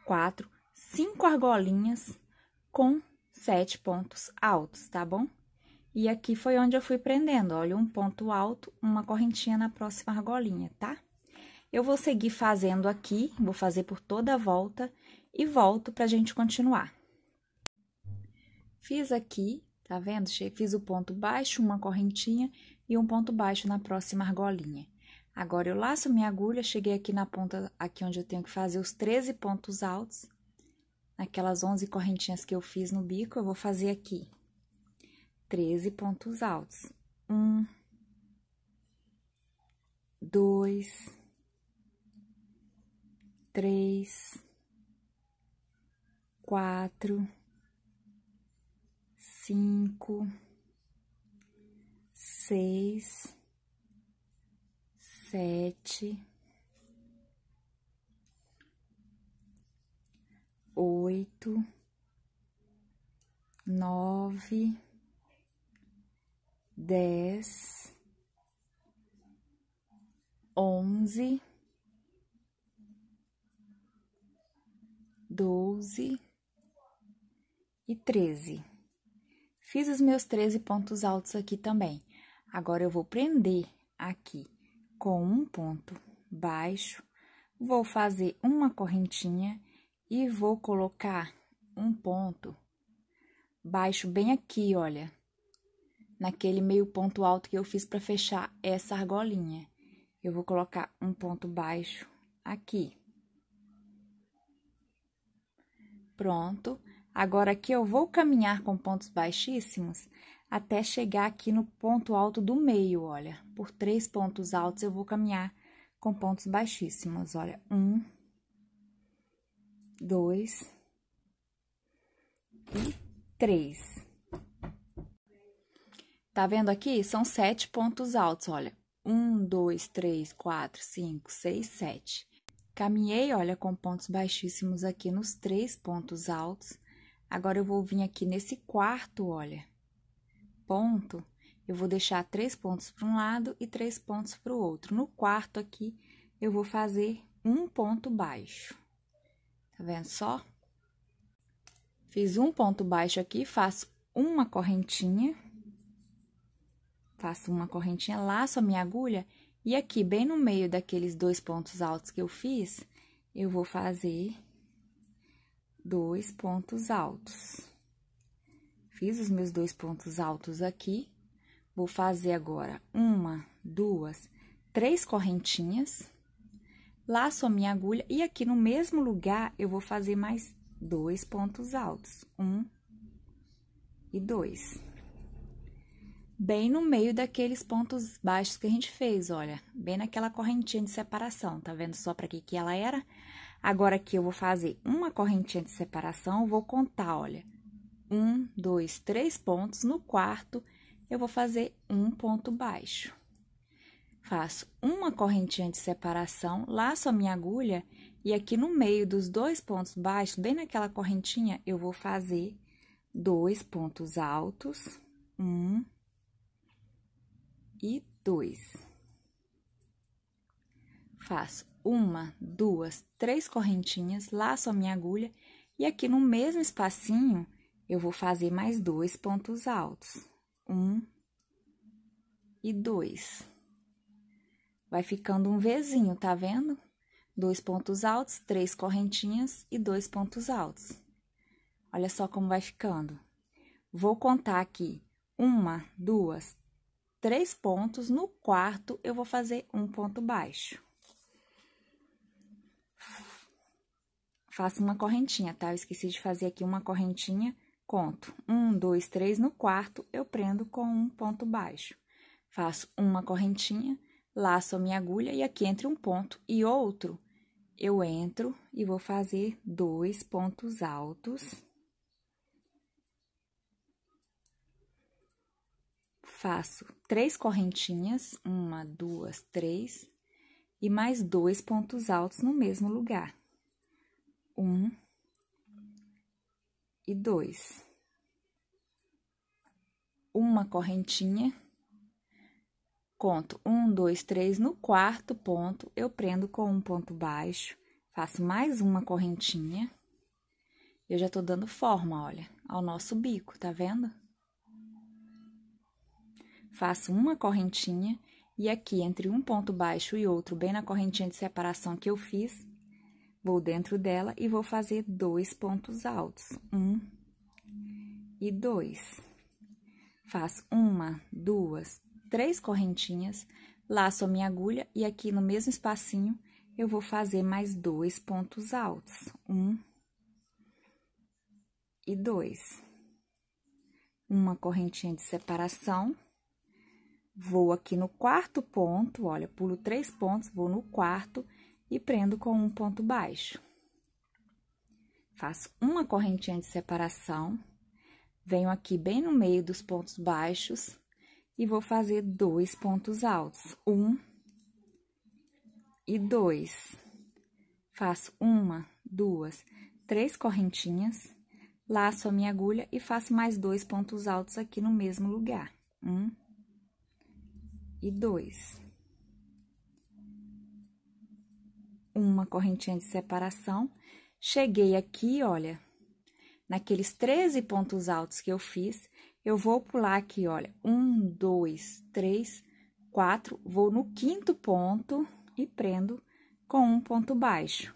quatro, cinco argolinhas com sete pontos altos, tá bom? E aqui foi onde eu fui prendendo, olha, um ponto alto, uma correntinha na próxima argolinha, tá? Eu vou seguir fazendo aqui, vou fazer por toda a volta e volto pra gente continuar. Fiz aqui, tá vendo? Fiz o ponto baixo, uma correntinha e um ponto baixo na próxima argolinha. Agora, eu laço minha agulha, cheguei aqui na ponta, aqui onde eu tenho que fazer os 13 pontos altos, Aquelas 11 correntinhas que eu fiz no bico, eu vou fazer aqui 13 pontos altos. Um, dois, três, quatro, cinco, seis, sete, oito, nove, dez, onze, doze e treze. Fiz os meus treze pontos altos aqui também. Agora eu vou prender aqui com um ponto baixo, vou fazer uma correntinha e vou colocar um ponto baixo bem aqui, olha. Naquele meio ponto alto que eu fiz para fechar essa argolinha. Eu vou colocar um ponto baixo aqui. Pronto. Agora aqui eu vou caminhar com pontos baixíssimos até chegar aqui no ponto alto do meio, olha. Por três pontos altos eu vou caminhar com pontos baixíssimos, olha. Um, dois e três. Tá vendo aqui? São sete pontos altos, olha. Um, dois, três, quatro, cinco, seis, sete. Caminhei, olha, com pontos baixíssimos aqui nos três pontos altos. Agora, eu vou vir aqui nesse quarto, olha, ponto, eu vou deixar três pontos para um lado e três pontos para o outro. No quarto aqui, eu vou fazer um ponto baixo. Tá vendo só? Fiz um ponto baixo aqui, faço uma correntinha. Faço uma correntinha, laço a minha agulha. E aqui, bem no meio daqueles dois pontos altos que eu fiz, eu vou fazer dois pontos altos. Fiz os meus dois pontos altos aqui. Vou fazer agora uma, duas, três correntinhas. Laço a minha agulha e aqui no mesmo lugar eu vou fazer mais dois pontos altos. Um e dois. Bem no meio daqueles pontos baixos que a gente fez, olha. Bem naquela correntinha de separação, tá vendo só pra que que ela era? Agora aqui eu vou fazer uma correntinha de separação, vou contar, olha. Um, dois, três pontos. No quarto, eu vou fazer um ponto baixo. Faço uma correntinha de separação, laço a minha agulha e aqui no meio dos dois pontos baixos, bem naquela correntinha, eu vou fazer dois pontos altos, um e dois. Faço uma, duas, três correntinhas, laço a minha agulha e aqui no mesmo espacinho eu vou fazer mais dois pontos altos, um e dois. Vai ficando um Vzinho, tá vendo? Dois pontos altos, três correntinhas e dois pontos altos. Olha só como vai ficando. Vou contar aqui. Uma, duas, três pontos. No quarto, eu vou fazer um ponto baixo. Faço uma correntinha, tá? Eu esqueci de fazer aqui uma correntinha. Conto. Um, dois, três. No quarto, eu prendo com um ponto baixo. Faço uma correntinha laço a minha agulha e aqui entre um ponto e outro, eu entro e vou fazer dois pontos altos. Faço três correntinhas, uma, duas, três, e mais dois pontos altos no mesmo lugar. Um e dois. Uma correntinha Conto um dois três No quarto ponto, eu prendo com um ponto baixo, faço mais uma correntinha. Eu já tô dando forma, olha, ao nosso bico, tá vendo? Faço uma correntinha e aqui entre um ponto baixo e outro, bem na correntinha de separação que eu fiz, vou dentro dela e vou fazer dois pontos altos. Um e dois. Faço uma, duas, três correntinhas, laço a minha agulha e aqui no mesmo espacinho eu vou fazer mais dois pontos altos. Um e dois. Uma correntinha de separação. Vou aqui no quarto ponto, olha, pulo três pontos, vou no quarto e prendo com um ponto baixo. Faço uma correntinha de separação, venho aqui bem no meio dos pontos baixos, e vou fazer dois pontos altos, um e dois. Faço uma, duas, três correntinhas, laço a minha agulha e faço mais dois pontos altos aqui no mesmo lugar. Um e dois. Uma correntinha de separação. Cheguei aqui, olha, naqueles 13 pontos altos que eu fiz, eu vou pular aqui, olha, um, dois, três, quatro, vou no quinto ponto e prendo com um ponto baixo.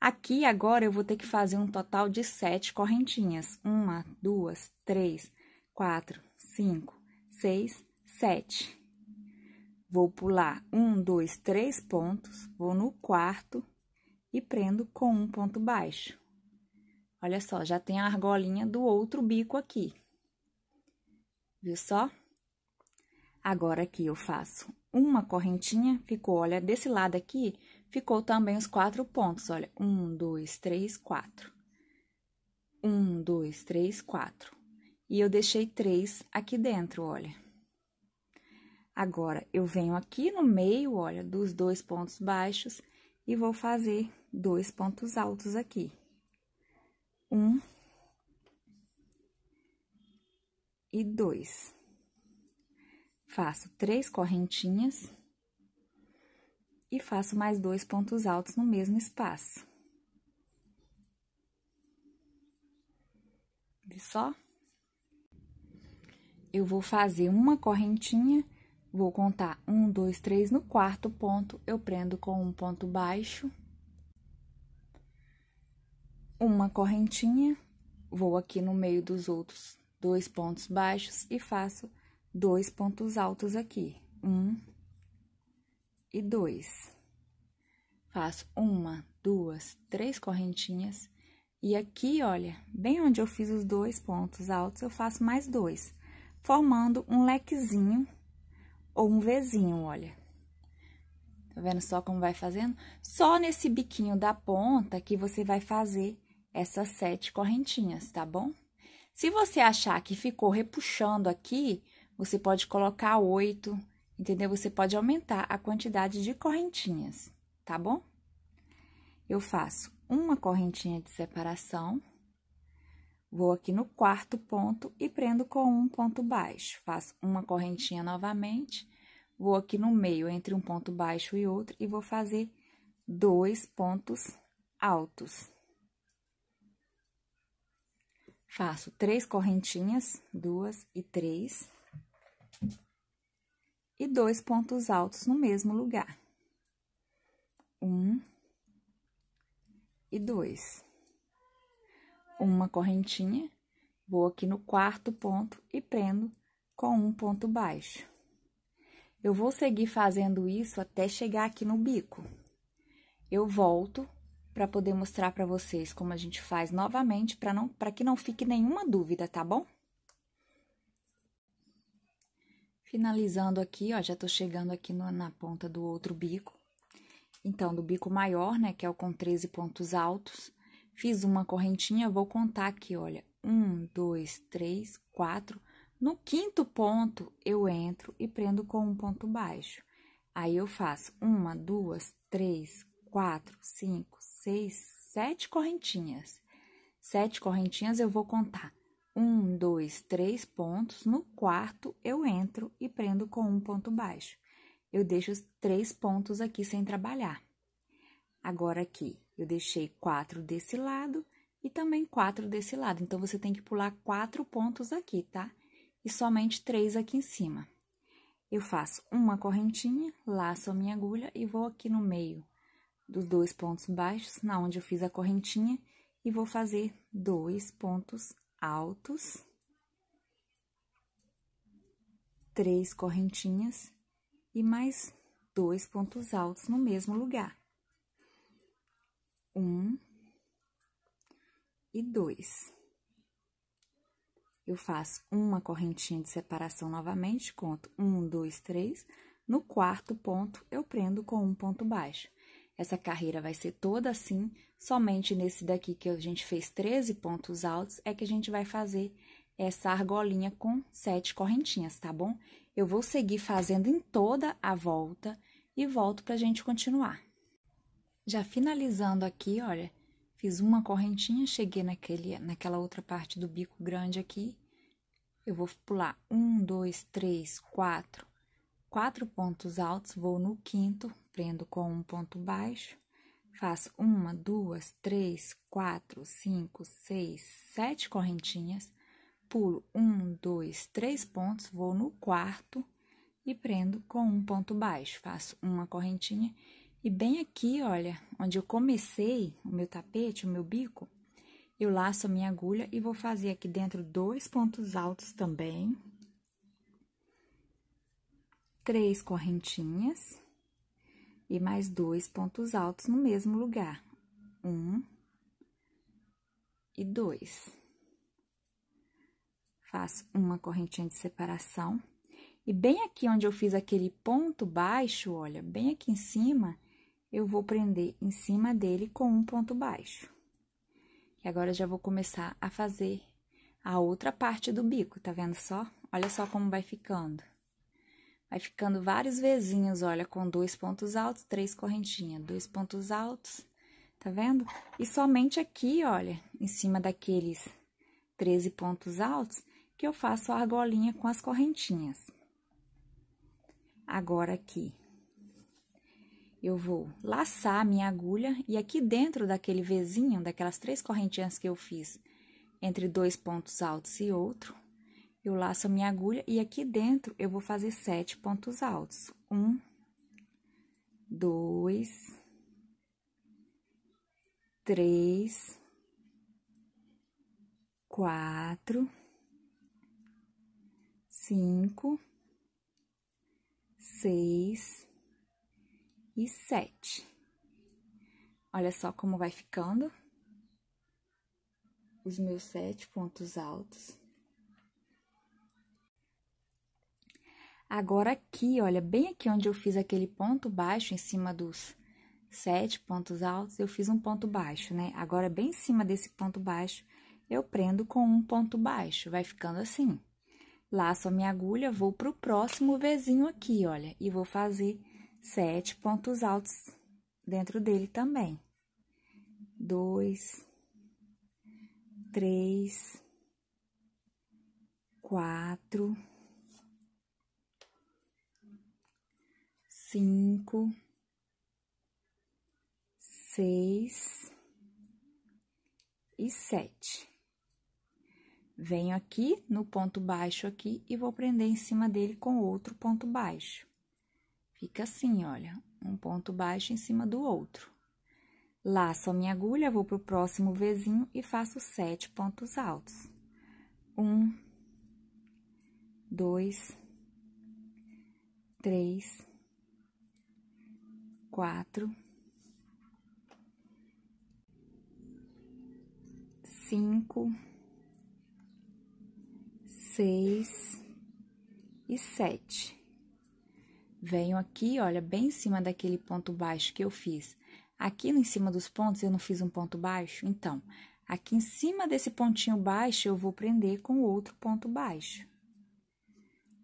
Aqui, agora, eu vou ter que fazer um total de sete correntinhas. Uma, duas, três, quatro, cinco, seis, sete. Vou pular um, dois, três pontos, vou no quarto e prendo com um ponto baixo. Olha só, já tem a argolinha do outro bico aqui. Viu só? Agora aqui eu faço uma correntinha, ficou, olha, desse lado aqui, ficou também os quatro pontos, olha. Um, dois, três, quatro. Um, dois, três, quatro. E eu deixei três aqui dentro, olha. Agora, eu venho aqui no meio, olha, dos dois pontos baixos e vou fazer dois pontos altos aqui. Um, e dois. Faço três correntinhas e faço mais dois pontos altos no mesmo espaço. Vê só? Eu vou fazer uma correntinha, vou contar um, dois, três. No quarto ponto, eu prendo com um ponto baixo, uma correntinha, vou aqui no meio dos outros dois pontos baixos e faço dois pontos altos aqui. Um e dois. Faço uma, duas, três correntinhas. E aqui, olha, bem onde eu fiz os dois pontos altos, eu faço mais dois, formando um lequezinho ou um vezinho olha. Tá vendo só como vai fazendo? Só nesse biquinho da ponta que você vai fazer essas sete correntinhas, tá bom? Se você achar que ficou repuxando aqui, você pode colocar oito, entendeu? Você pode aumentar a quantidade de correntinhas, tá bom? Eu faço uma correntinha de separação, vou aqui no quarto ponto e prendo com um ponto baixo. Faço uma correntinha novamente, vou aqui no meio entre um ponto baixo e outro e vou fazer dois pontos altos. Faço três correntinhas, duas e três. E dois pontos altos no mesmo lugar. Um e dois. Uma correntinha, vou aqui no quarto ponto e prendo com um ponto baixo. Eu vou seguir fazendo isso até chegar aqui no bico. Eu volto para poder mostrar para vocês como a gente faz novamente para não para que não fique nenhuma dúvida, tá bom? Finalizando aqui, ó, já tô chegando aqui no, na ponta do outro bico. Então, do bico maior, né, que é o com 13 pontos altos, fiz uma correntinha, vou contar aqui, olha, um, dois, três, quatro. No quinto ponto, eu entro e prendo com um ponto baixo. Aí, eu faço uma, duas, três, quatro, cinco, seis, sete correntinhas. Sete correntinhas eu vou contar. Um, dois, três pontos. No quarto, eu entro e prendo com um ponto baixo. Eu deixo os três pontos aqui sem trabalhar. Agora aqui, eu deixei quatro desse lado e também quatro desse lado. Então, você tem que pular quatro pontos aqui, tá? E somente três aqui em cima. Eu faço uma correntinha, laço a minha agulha e vou aqui no meio dos dois pontos baixos, na onde eu fiz a correntinha, e vou fazer dois pontos altos, três correntinhas e mais dois pontos altos no mesmo lugar. Um e dois. Eu faço uma correntinha de separação novamente, conto um, dois, três. No quarto ponto, eu prendo com um ponto baixo. Essa carreira vai ser toda assim, somente nesse daqui que a gente fez 13 pontos altos é que a gente vai fazer essa argolinha com sete correntinhas, tá bom? Eu vou seguir fazendo em toda a volta e volto pra gente continuar. Já finalizando aqui, olha, fiz uma correntinha, cheguei naquele, naquela outra parte do bico grande aqui. Eu vou pular um, dois, três, quatro, quatro pontos altos, vou no quinto, prendo com um ponto baixo, faço uma, duas, três, quatro, cinco, seis, sete correntinhas, pulo um, dois, três pontos, vou no quarto e prendo com um ponto baixo, faço uma correntinha e bem aqui, olha, onde eu comecei o meu tapete, o meu bico, eu laço a minha agulha e vou fazer aqui dentro dois pontos altos também. Três correntinhas e mais dois pontos altos no mesmo lugar. Um e dois. Faço uma correntinha de separação. E bem aqui onde eu fiz aquele ponto baixo, olha, bem aqui em cima, eu vou prender em cima dele com um ponto baixo. E agora, já vou começar a fazer a outra parte do bico, tá vendo só? Olha só como vai ficando. Vai ficando vários vezinhos, olha, com dois pontos altos, três correntinhas, dois pontos altos, tá vendo? E somente aqui, olha, em cima daqueles 13 pontos altos, que eu faço a argolinha com as correntinhas. Agora aqui, eu vou laçar a minha agulha e aqui dentro daquele vezinho, daquelas três correntinhas que eu fiz, entre dois pontos altos e outro, eu laço a minha agulha e aqui dentro eu vou fazer sete pontos altos. Um, dois, três, quatro, cinco, seis e sete. Olha só como vai ficando os meus sete pontos altos. Agora aqui, olha, bem aqui onde eu fiz aquele ponto baixo em cima dos sete pontos altos, eu fiz um ponto baixo, né? Agora, bem em cima desse ponto baixo, eu prendo com um ponto baixo, vai ficando assim. Laço a minha agulha, vou pro próximo vizinho aqui, olha, e vou fazer sete pontos altos dentro dele também. Dois, três, quatro... cinco, seis e sete. Venho aqui no ponto baixo aqui e vou prender em cima dele com outro ponto baixo. Fica assim, olha, um ponto baixo em cima do outro. Laço a minha agulha, vou pro próximo vizinho e faço sete pontos altos. Um, dois, três, quatro, cinco, seis e sete. Venho aqui, olha, bem em cima daquele ponto baixo que eu fiz. Aqui em cima dos pontos eu não fiz um ponto baixo? Então, aqui em cima desse pontinho baixo eu vou prender com outro ponto baixo.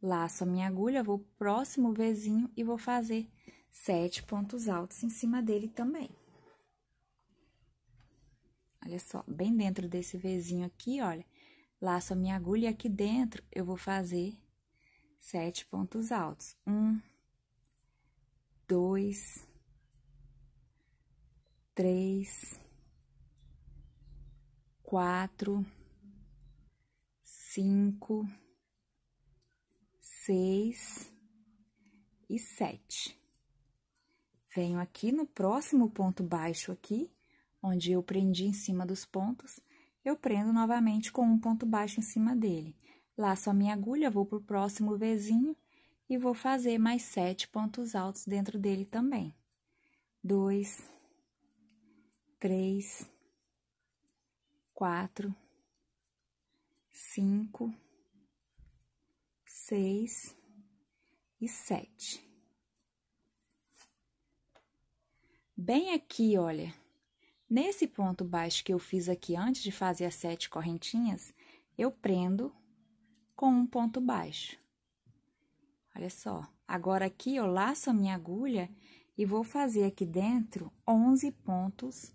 Laço a minha agulha, vou próximo vizinho e vou fazer sete pontos altos em cima dele também. Olha só, bem dentro desse Vzinho aqui, olha, laço a minha agulha e aqui dentro eu vou fazer sete pontos altos. Um, dois, três, quatro, cinco, seis e sete. Venho aqui no próximo ponto baixo aqui, onde eu prendi em cima dos pontos, eu prendo novamente com um ponto baixo em cima dele. Laço a minha agulha, vou pro próximo vizinho e vou fazer mais sete pontos altos dentro dele também. Dois, três, quatro, cinco, seis e sete. Bem aqui, olha. Nesse ponto baixo que eu fiz aqui antes de fazer as sete correntinhas, eu prendo com um ponto baixo. Olha só. Agora aqui eu laço a minha agulha e vou fazer aqui dentro 11 pontos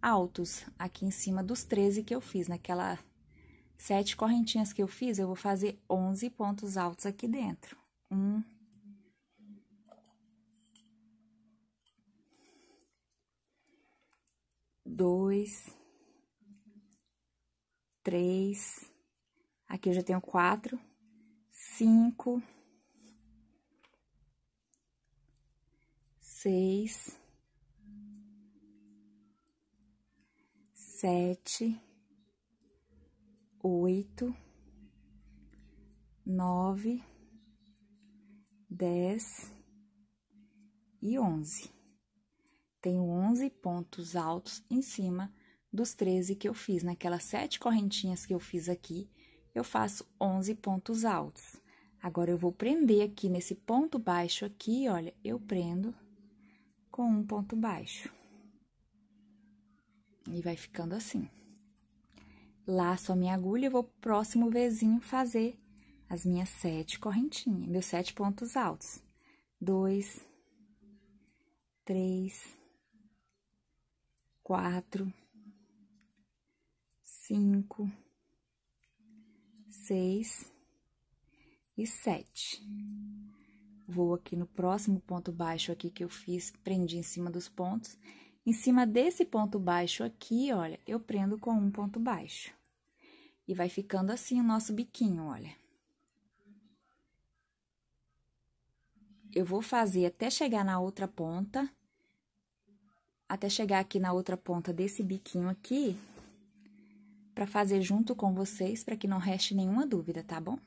altos, aqui em cima dos 13 que eu fiz, naquela sete correntinhas que eu fiz, eu vou fazer 11 pontos altos aqui dentro. Um, dois, três, aqui eu já tenho quatro, cinco, seis, sete, oito, nove, dez e onze tenho 11 pontos altos em cima dos 13 que eu fiz. Naquelas sete correntinhas que eu fiz aqui, eu faço 11 pontos altos. Agora, eu vou prender aqui nesse ponto baixo aqui, olha, eu prendo com um ponto baixo. E vai ficando assim. Laço a minha agulha, e vou próximo vizinho fazer as minhas sete correntinhas, meus sete pontos altos. Dois, três, quatro, cinco, seis e sete. Vou aqui no próximo ponto baixo aqui que eu fiz, prendi em cima dos pontos. Em cima desse ponto baixo aqui, olha, eu prendo com um ponto baixo. E vai ficando assim o nosso biquinho, olha. Eu vou fazer até chegar na outra ponta até chegar aqui na outra ponta desse biquinho aqui, para fazer junto com vocês, para que não reste nenhuma dúvida, tá bom?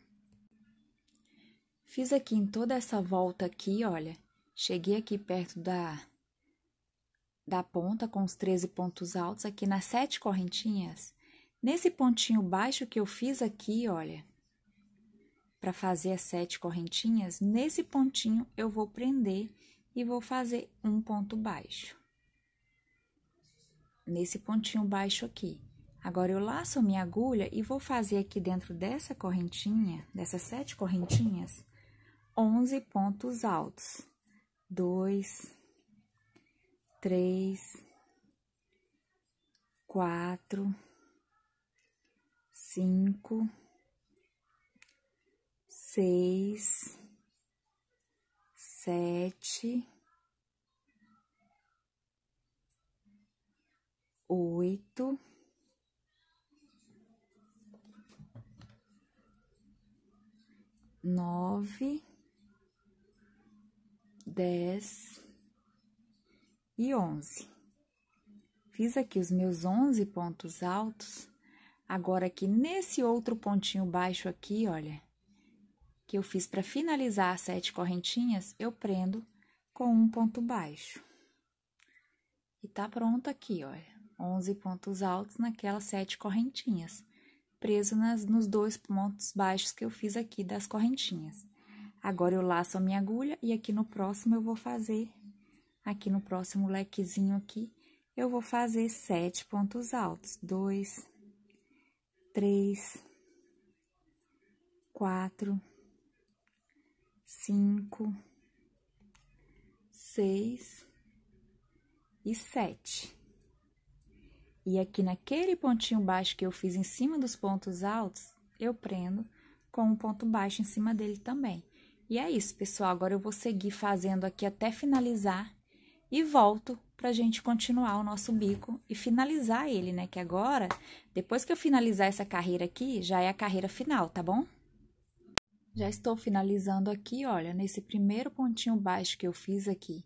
Fiz aqui em toda essa volta aqui, olha, cheguei aqui perto da, da ponta com os 13 pontos altos, aqui nas sete correntinhas. Nesse pontinho baixo que eu fiz aqui, olha, para fazer as sete correntinhas, nesse pontinho eu vou prender e vou fazer um ponto baixo nesse pontinho baixo aqui. Agora, eu laço a minha agulha e vou fazer aqui dentro dessa correntinha, dessas sete correntinhas, 11 pontos altos. Dois, três, quatro, cinco, seis, sete, oito, nove, dez e onze. Fiz aqui os meus onze pontos altos. Agora aqui nesse outro pontinho baixo aqui, olha, que eu fiz para finalizar as sete correntinhas, eu prendo com um ponto baixo. E tá pronto aqui, olha. 11 pontos altos naquelas sete correntinhas, preso nas, nos dois pontos baixos que eu fiz aqui das correntinhas. Agora, eu laço a minha agulha e aqui no próximo eu vou fazer, aqui no próximo lequezinho aqui, eu vou fazer sete pontos altos. Dois, três, quatro, cinco, seis e sete. E aqui é naquele pontinho baixo que eu fiz em cima dos pontos altos, eu prendo com um ponto baixo em cima dele também. E é isso, pessoal. Agora eu vou seguir fazendo aqui até finalizar e volto pra gente continuar o nosso bico e finalizar ele, né? Que agora, depois que eu finalizar essa carreira aqui, já é a carreira final, tá bom? Já estou finalizando aqui, olha, nesse primeiro pontinho baixo que eu fiz aqui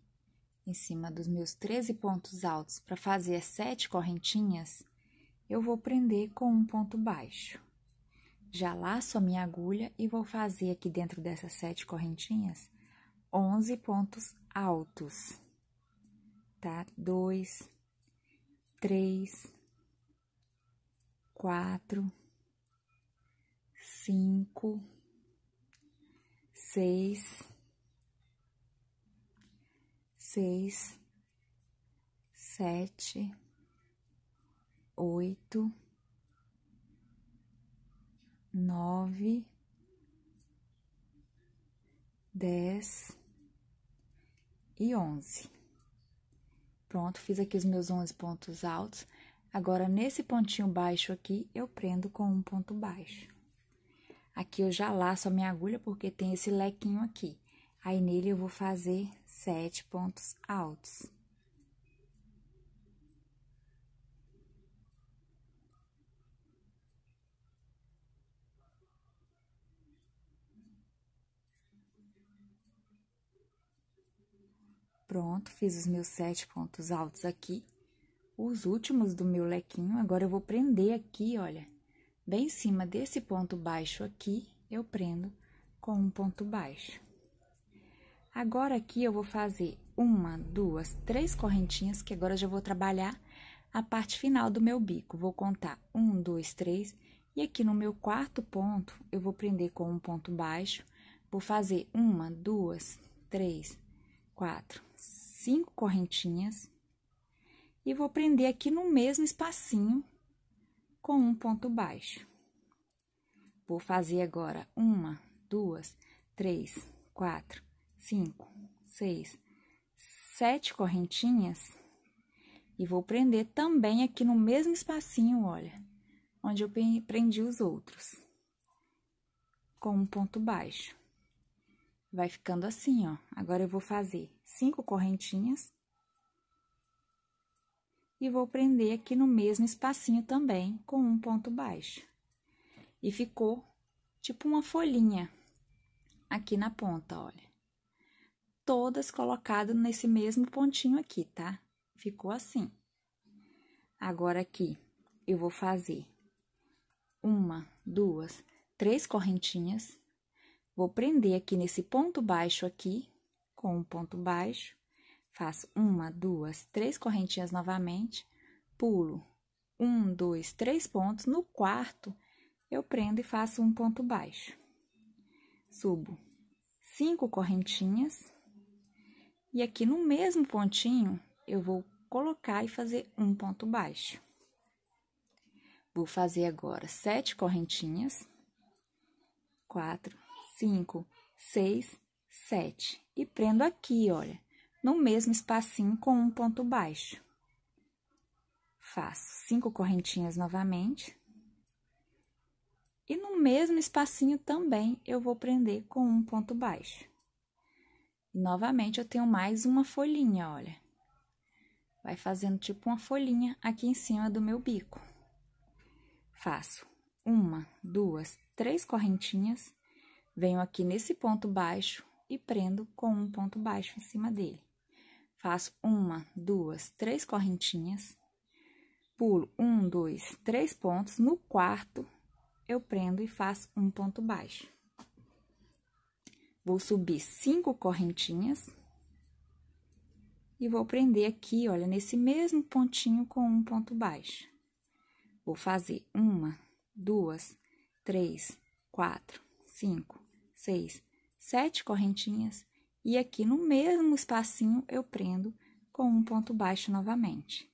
em cima dos meus 13 pontos altos para fazer as sete correntinhas, eu vou prender com um ponto baixo. Já laço a minha agulha e vou fazer aqui dentro dessas sete correntinhas 11 pontos altos, tá? 2, 3, 4, 5, 6, seis, sete, oito, nove, dez e onze. Pronto, fiz aqui os meus onze pontos altos. Agora, nesse pontinho baixo aqui, eu prendo com um ponto baixo. Aqui eu já laço a minha agulha porque tem esse lequinho aqui. Aí nele eu vou fazer sete pontos altos. Pronto, fiz os meus sete pontos altos aqui. Os últimos do meu lequinho, agora eu vou prender aqui, olha, bem em cima desse ponto baixo aqui, eu prendo com um ponto baixo. Agora aqui eu vou fazer uma, duas, três correntinhas, que agora eu já vou trabalhar a parte final do meu bico. Vou contar um, dois, três, e aqui no meu quarto ponto, eu vou prender com um ponto baixo, vou fazer uma, duas, três, quatro, cinco correntinhas, e vou prender aqui no mesmo espacinho com um ponto baixo. Vou fazer agora uma, duas, três, quatro, cinco, seis, sete correntinhas e vou prender também aqui no mesmo espacinho, olha, onde eu prendi os outros, com um ponto baixo. Vai ficando assim, ó. Agora eu vou fazer cinco correntinhas e vou prender aqui no mesmo espacinho também, com um ponto baixo. E ficou tipo uma folhinha aqui na ponta, olha todas colocadas nesse mesmo pontinho aqui, tá? Ficou assim. Agora aqui, eu vou fazer uma, duas, três correntinhas. Vou prender aqui nesse ponto baixo aqui, com um ponto baixo. Faço uma, duas, três correntinhas novamente. Pulo um, dois, três pontos. No quarto, eu prendo e faço um ponto baixo. Subo cinco correntinhas e aqui no mesmo pontinho, eu vou colocar e fazer um ponto baixo. Vou fazer agora sete correntinhas. Quatro, cinco, seis, sete. E prendo aqui, olha, no mesmo espacinho com um ponto baixo. Faço cinco correntinhas novamente. E no mesmo espacinho também eu vou prender com um ponto baixo. Novamente, eu tenho mais uma folhinha, olha. Vai fazendo tipo uma folhinha aqui em cima do meu bico. Faço uma, duas, três correntinhas. Venho aqui nesse ponto baixo e prendo com um ponto baixo em cima dele. Faço uma, duas, três correntinhas. Pulo um, dois, três pontos. No quarto, eu prendo e faço um ponto baixo. Vou subir cinco correntinhas e vou prender aqui, olha, nesse mesmo pontinho com um ponto baixo. Vou fazer uma, duas, três, quatro, cinco, seis, sete correntinhas e aqui no mesmo espacinho eu prendo com um ponto baixo novamente.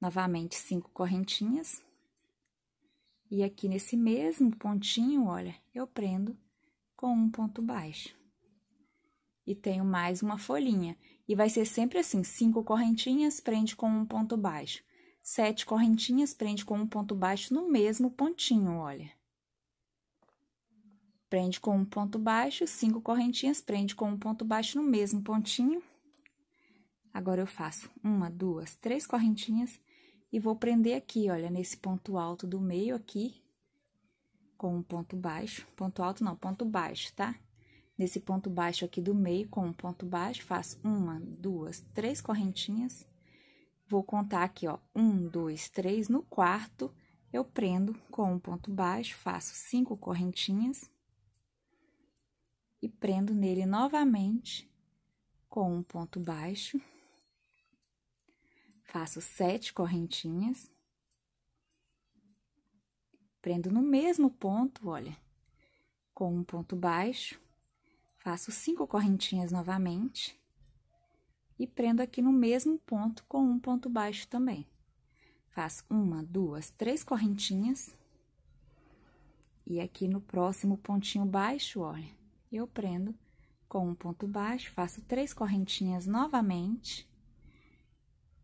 Novamente cinco correntinhas e aqui nesse mesmo pontinho, olha, eu prendo com um ponto baixo e tenho mais uma folhinha. E vai ser sempre assim: cinco correntinhas prende com um ponto baixo, sete correntinhas prende com um ponto baixo no mesmo pontinho, olha. Prende com um ponto baixo, cinco correntinhas prende com um ponto baixo no mesmo pontinho. Agora eu faço uma, duas, três correntinhas e vou prender aqui, olha, nesse ponto alto do meio aqui, com um ponto baixo, ponto alto não, ponto baixo, tá? Nesse ponto baixo aqui do meio, com um ponto baixo, faço uma, duas, três correntinhas. Vou contar aqui, ó, um, dois, três. No quarto, eu prendo com um ponto baixo, faço cinco correntinhas. E prendo nele novamente com um ponto baixo. Faço sete correntinhas prendo no mesmo ponto, olha, com um ponto baixo, Faço cinco correntinhas novamente e prendo aqui no mesmo ponto com um ponto baixo também. Faço uma, duas, três correntinhas. E aqui no próximo pontinho baixo, olha, eu prendo com um ponto baixo, faço três correntinhas novamente.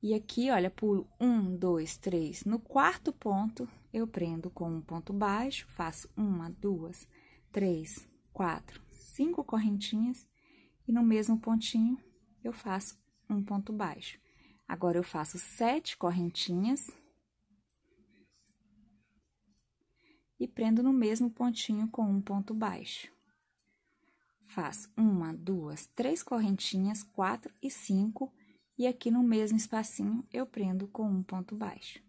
E aqui, olha, pulo um, dois, três. No quarto ponto, eu prendo com um ponto baixo, faço uma, duas, três, quatro, cinco correntinhas e no mesmo pontinho eu faço um ponto baixo. Agora, eu faço sete correntinhas e prendo no mesmo pontinho com um ponto baixo. Faço uma, duas, três correntinhas, quatro e cinco, e aqui no mesmo espacinho eu prendo com um ponto baixo.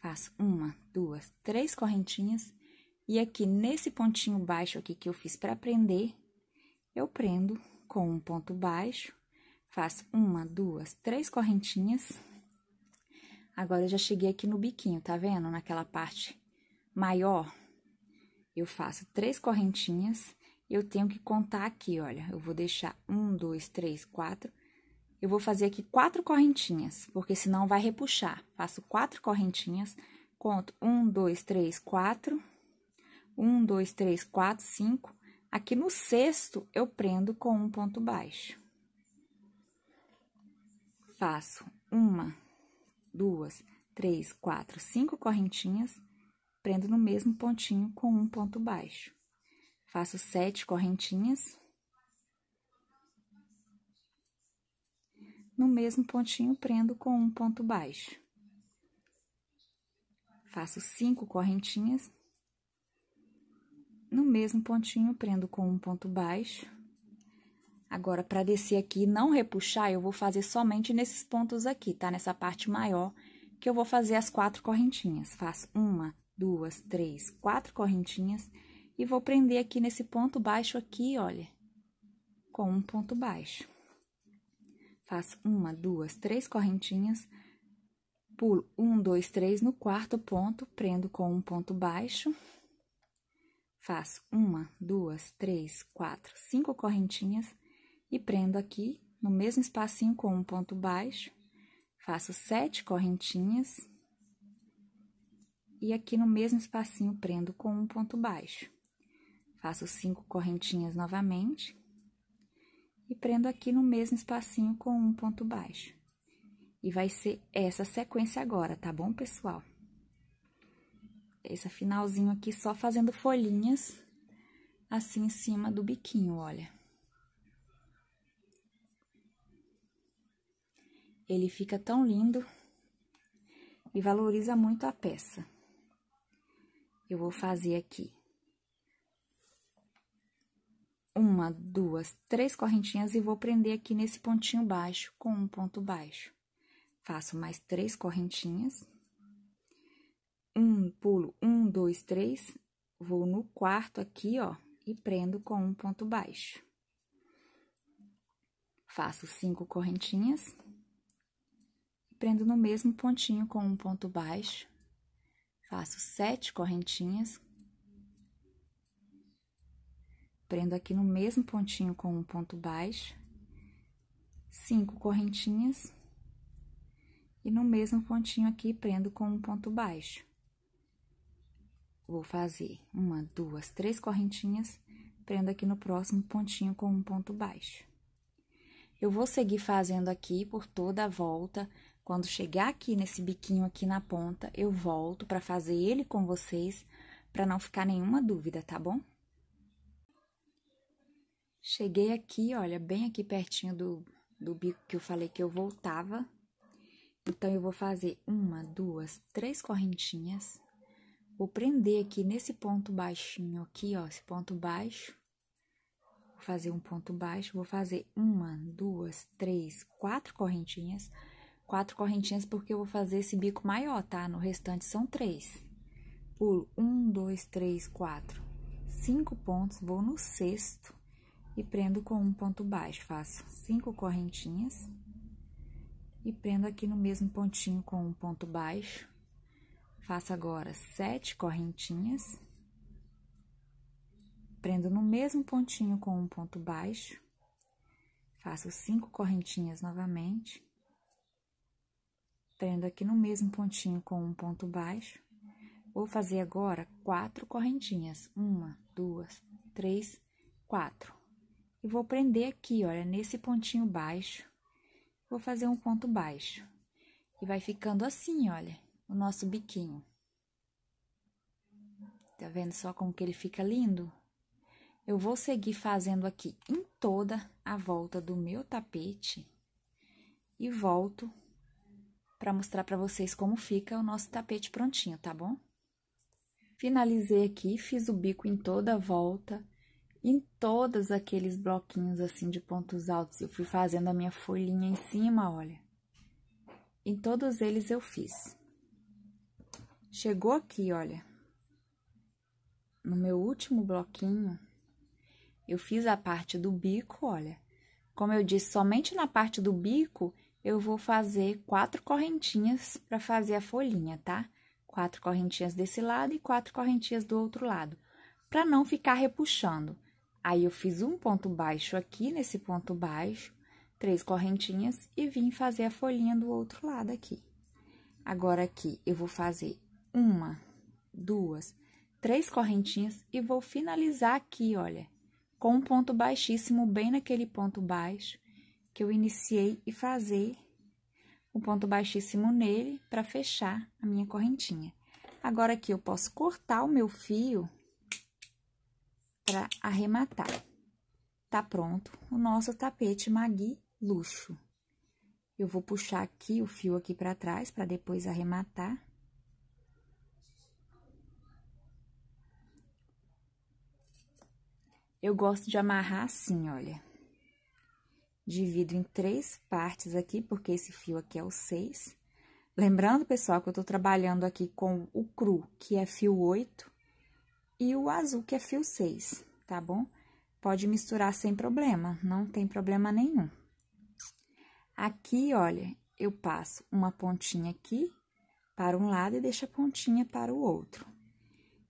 Faço uma, duas, três correntinhas, e aqui nesse pontinho baixo aqui que eu fiz para prender, eu prendo com um ponto baixo, faço uma, duas, três correntinhas. Agora, eu já cheguei aqui no biquinho, tá vendo? Naquela parte maior, eu faço três correntinhas. Eu tenho que contar aqui, olha, eu vou deixar um, dois, três, quatro. Eu vou fazer aqui quatro correntinhas, porque senão vai repuxar. Faço quatro correntinhas, conto um, dois, três, quatro, um, dois, três, quatro, cinco, Aqui no sexto, eu prendo com um ponto baixo. Faço uma, duas, três, quatro, cinco correntinhas, prendo no mesmo pontinho com um ponto baixo. Faço sete correntinhas. No mesmo pontinho, prendo com um ponto baixo. Faço cinco correntinhas. No mesmo pontinho, prendo com um ponto baixo. Agora, para descer aqui e não repuxar, eu vou fazer somente nesses pontos aqui, tá? Nessa parte maior, que eu vou fazer as quatro correntinhas. Faço uma, duas, três, quatro correntinhas e vou prender aqui nesse ponto baixo aqui, olha, com um ponto baixo. Faço uma, duas, três correntinhas, pulo um, dois, três no quarto ponto, prendo com um ponto baixo Faço uma, duas, três, quatro, cinco correntinhas e prendo aqui no mesmo espacinho com um ponto baixo. Faço sete correntinhas e aqui no mesmo espacinho prendo com um ponto baixo. Faço cinco correntinhas novamente e prendo aqui no mesmo espacinho com um ponto baixo. E vai ser essa sequência agora, tá bom, pessoal? esse finalzinho aqui só fazendo folhinhas assim em cima do biquinho, olha. Ele fica tão lindo e valoriza muito a peça. Eu vou fazer aqui uma, duas, três correntinhas e vou prender aqui nesse pontinho baixo com um ponto baixo. Faço mais três correntinhas um, pulo um, dois, três, vou no quarto aqui, ó, e prendo com um ponto baixo. Faço cinco correntinhas, prendo no mesmo pontinho com um ponto baixo, faço sete correntinhas, prendo aqui no mesmo pontinho com um ponto baixo, cinco correntinhas, e no mesmo pontinho aqui prendo com um ponto baixo. Vou fazer uma, duas, três correntinhas, prendo aqui no próximo pontinho com um ponto baixo. Eu vou seguir fazendo aqui por toda a volta. Quando chegar aqui nesse biquinho aqui na ponta, eu volto para fazer ele com vocês, para não ficar nenhuma dúvida, tá bom? Cheguei aqui, olha, bem aqui pertinho do, do bico que eu falei que eu voltava. Então, eu vou fazer uma, duas, três correntinhas, Vou prender aqui nesse ponto baixinho aqui, ó, esse ponto baixo. Vou fazer um ponto baixo, vou fazer uma, duas, três, quatro correntinhas. Quatro correntinhas porque eu vou fazer esse bico maior, tá? No restante são três. Pulo um, dois, três, quatro, cinco pontos, vou no sexto e prendo com um ponto baixo. Faço cinco correntinhas e prendo aqui no mesmo pontinho com um ponto baixo Faço agora sete correntinhas. Prendo no mesmo pontinho com um ponto baixo. Faço cinco correntinhas novamente. Prendo aqui no mesmo pontinho com um ponto baixo. Vou fazer agora quatro correntinhas. Uma, duas, três, quatro. E vou prender aqui, olha, nesse pontinho baixo. Vou fazer um ponto baixo. E vai ficando assim, olha o nosso biquinho. Tá vendo só como que ele fica lindo? Eu vou seguir fazendo aqui em toda a volta do meu tapete e volto para mostrar para vocês como fica o nosso tapete prontinho, tá bom? Finalizei aqui, fiz o bico em toda a volta, em todos aqueles bloquinhos assim de pontos altos, eu fui fazendo a minha folhinha em cima, olha. Em todos eles eu fiz. Chegou aqui, olha. No meu último bloquinho, eu fiz a parte do bico, olha. Como eu disse, somente na parte do bico eu vou fazer quatro correntinhas para fazer a folhinha, tá? Quatro correntinhas desse lado e quatro correntinhas do outro lado, para não ficar repuxando. Aí eu fiz um ponto baixo aqui nesse ponto baixo, três correntinhas e vim fazer a folhinha do outro lado aqui. Agora aqui eu vou fazer uma, duas, três correntinhas e vou finalizar aqui, olha, com um ponto baixíssimo, bem naquele ponto baixo que eu iniciei e fazer o um ponto baixíssimo nele para fechar a minha correntinha. Agora, aqui eu posso cortar o meu fio para arrematar. Tá pronto o nosso tapete Magui Luxo. Eu vou puxar aqui o fio aqui para trás para depois arrematar. Eu gosto de amarrar assim, olha. Divido em três partes aqui, porque esse fio aqui é o seis. Lembrando, pessoal, que eu tô trabalhando aqui com o cru, que é fio oito, e o azul, que é fio seis, tá bom? Pode misturar sem problema, não tem problema nenhum. Aqui, olha, eu passo uma pontinha aqui para um lado e deixo a pontinha para o outro.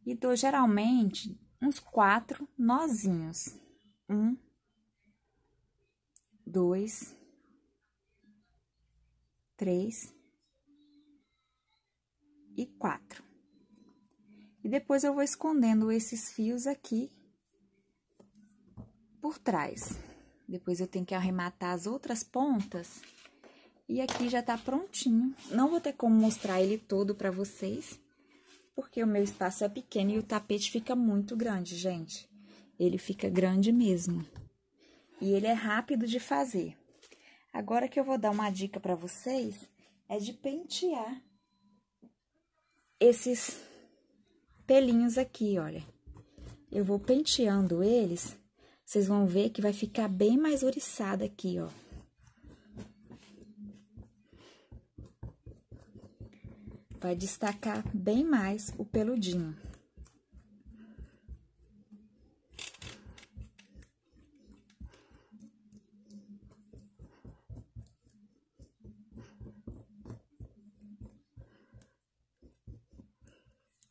E dou geralmente uns quatro nozinhos. Um, dois, três e quatro. E depois eu vou escondendo esses fios aqui por trás. Depois eu tenho que arrematar as outras pontas. E aqui já tá prontinho. Não vou ter como mostrar ele todo pra vocês, porque o meu espaço é pequeno e o tapete fica muito grande, gente. Ele fica grande mesmo. E ele é rápido de fazer. Agora que eu vou dar uma dica para vocês, é de pentear esses pelinhos aqui, olha. Eu vou penteando eles, vocês vão ver que vai ficar bem mais oriçado aqui, ó. vai destacar bem mais o peludinho.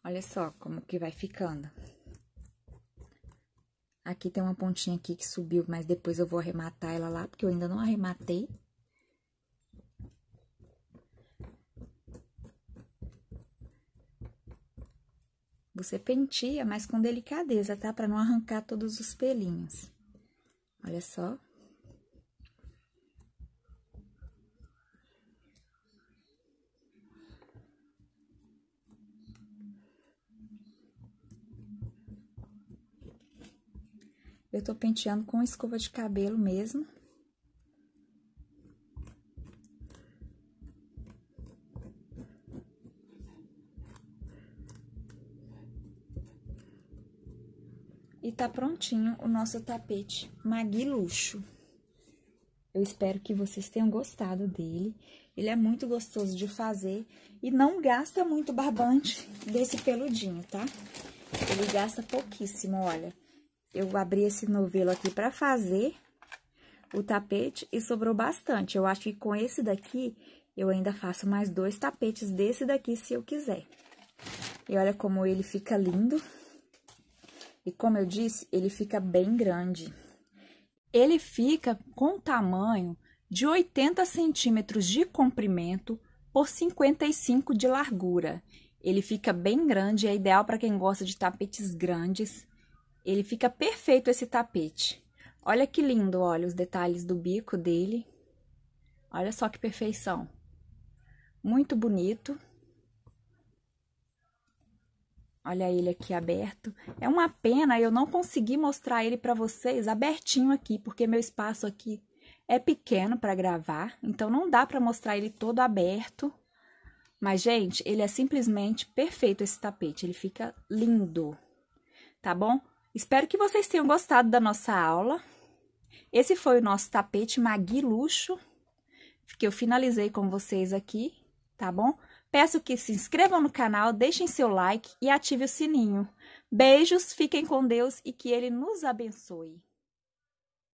Olha só como que vai ficando. Aqui tem uma pontinha aqui que subiu, mas depois eu vou arrematar ela lá, porque eu ainda não arrematei. Você penteia, mas com delicadeza, tá? Para não arrancar todos os pelinhos. Olha só. Eu tô penteando com escova de cabelo mesmo. tá prontinho o nosso tapete Magui Luxo. Eu espero que vocês tenham gostado dele. Ele é muito gostoso de fazer e não gasta muito barbante desse peludinho, tá? Ele gasta pouquíssimo, olha. Eu abri esse novelo aqui pra fazer o tapete e sobrou bastante. Eu acho que com esse daqui eu ainda faço mais dois tapetes desse daqui se eu quiser. E olha como ele fica lindo. E como eu disse, ele fica bem grande. Ele fica com tamanho de 80 centímetros de comprimento por 55 de largura. Ele fica bem grande, é ideal para quem gosta de tapetes grandes. Ele fica perfeito esse tapete. Olha que lindo, olha os detalhes do bico dele. Olha só que perfeição. Muito bonito. Olha ele aqui aberto. É uma pena eu não conseguir mostrar ele para vocês abertinho aqui, porque meu espaço aqui é pequeno para gravar, então não dá para mostrar ele todo aberto. Mas, gente, ele é simplesmente perfeito esse tapete, ele fica lindo, tá bom? Espero que vocês tenham gostado da nossa aula. Esse foi o nosso tapete Magui Luxo, que eu finalizei com vocês aqui, tá bom? Peço que se inscrevam no canal, deixem seu like e ative o sininho. Beijos, fiquem com Deus e que Ele nos abençoe.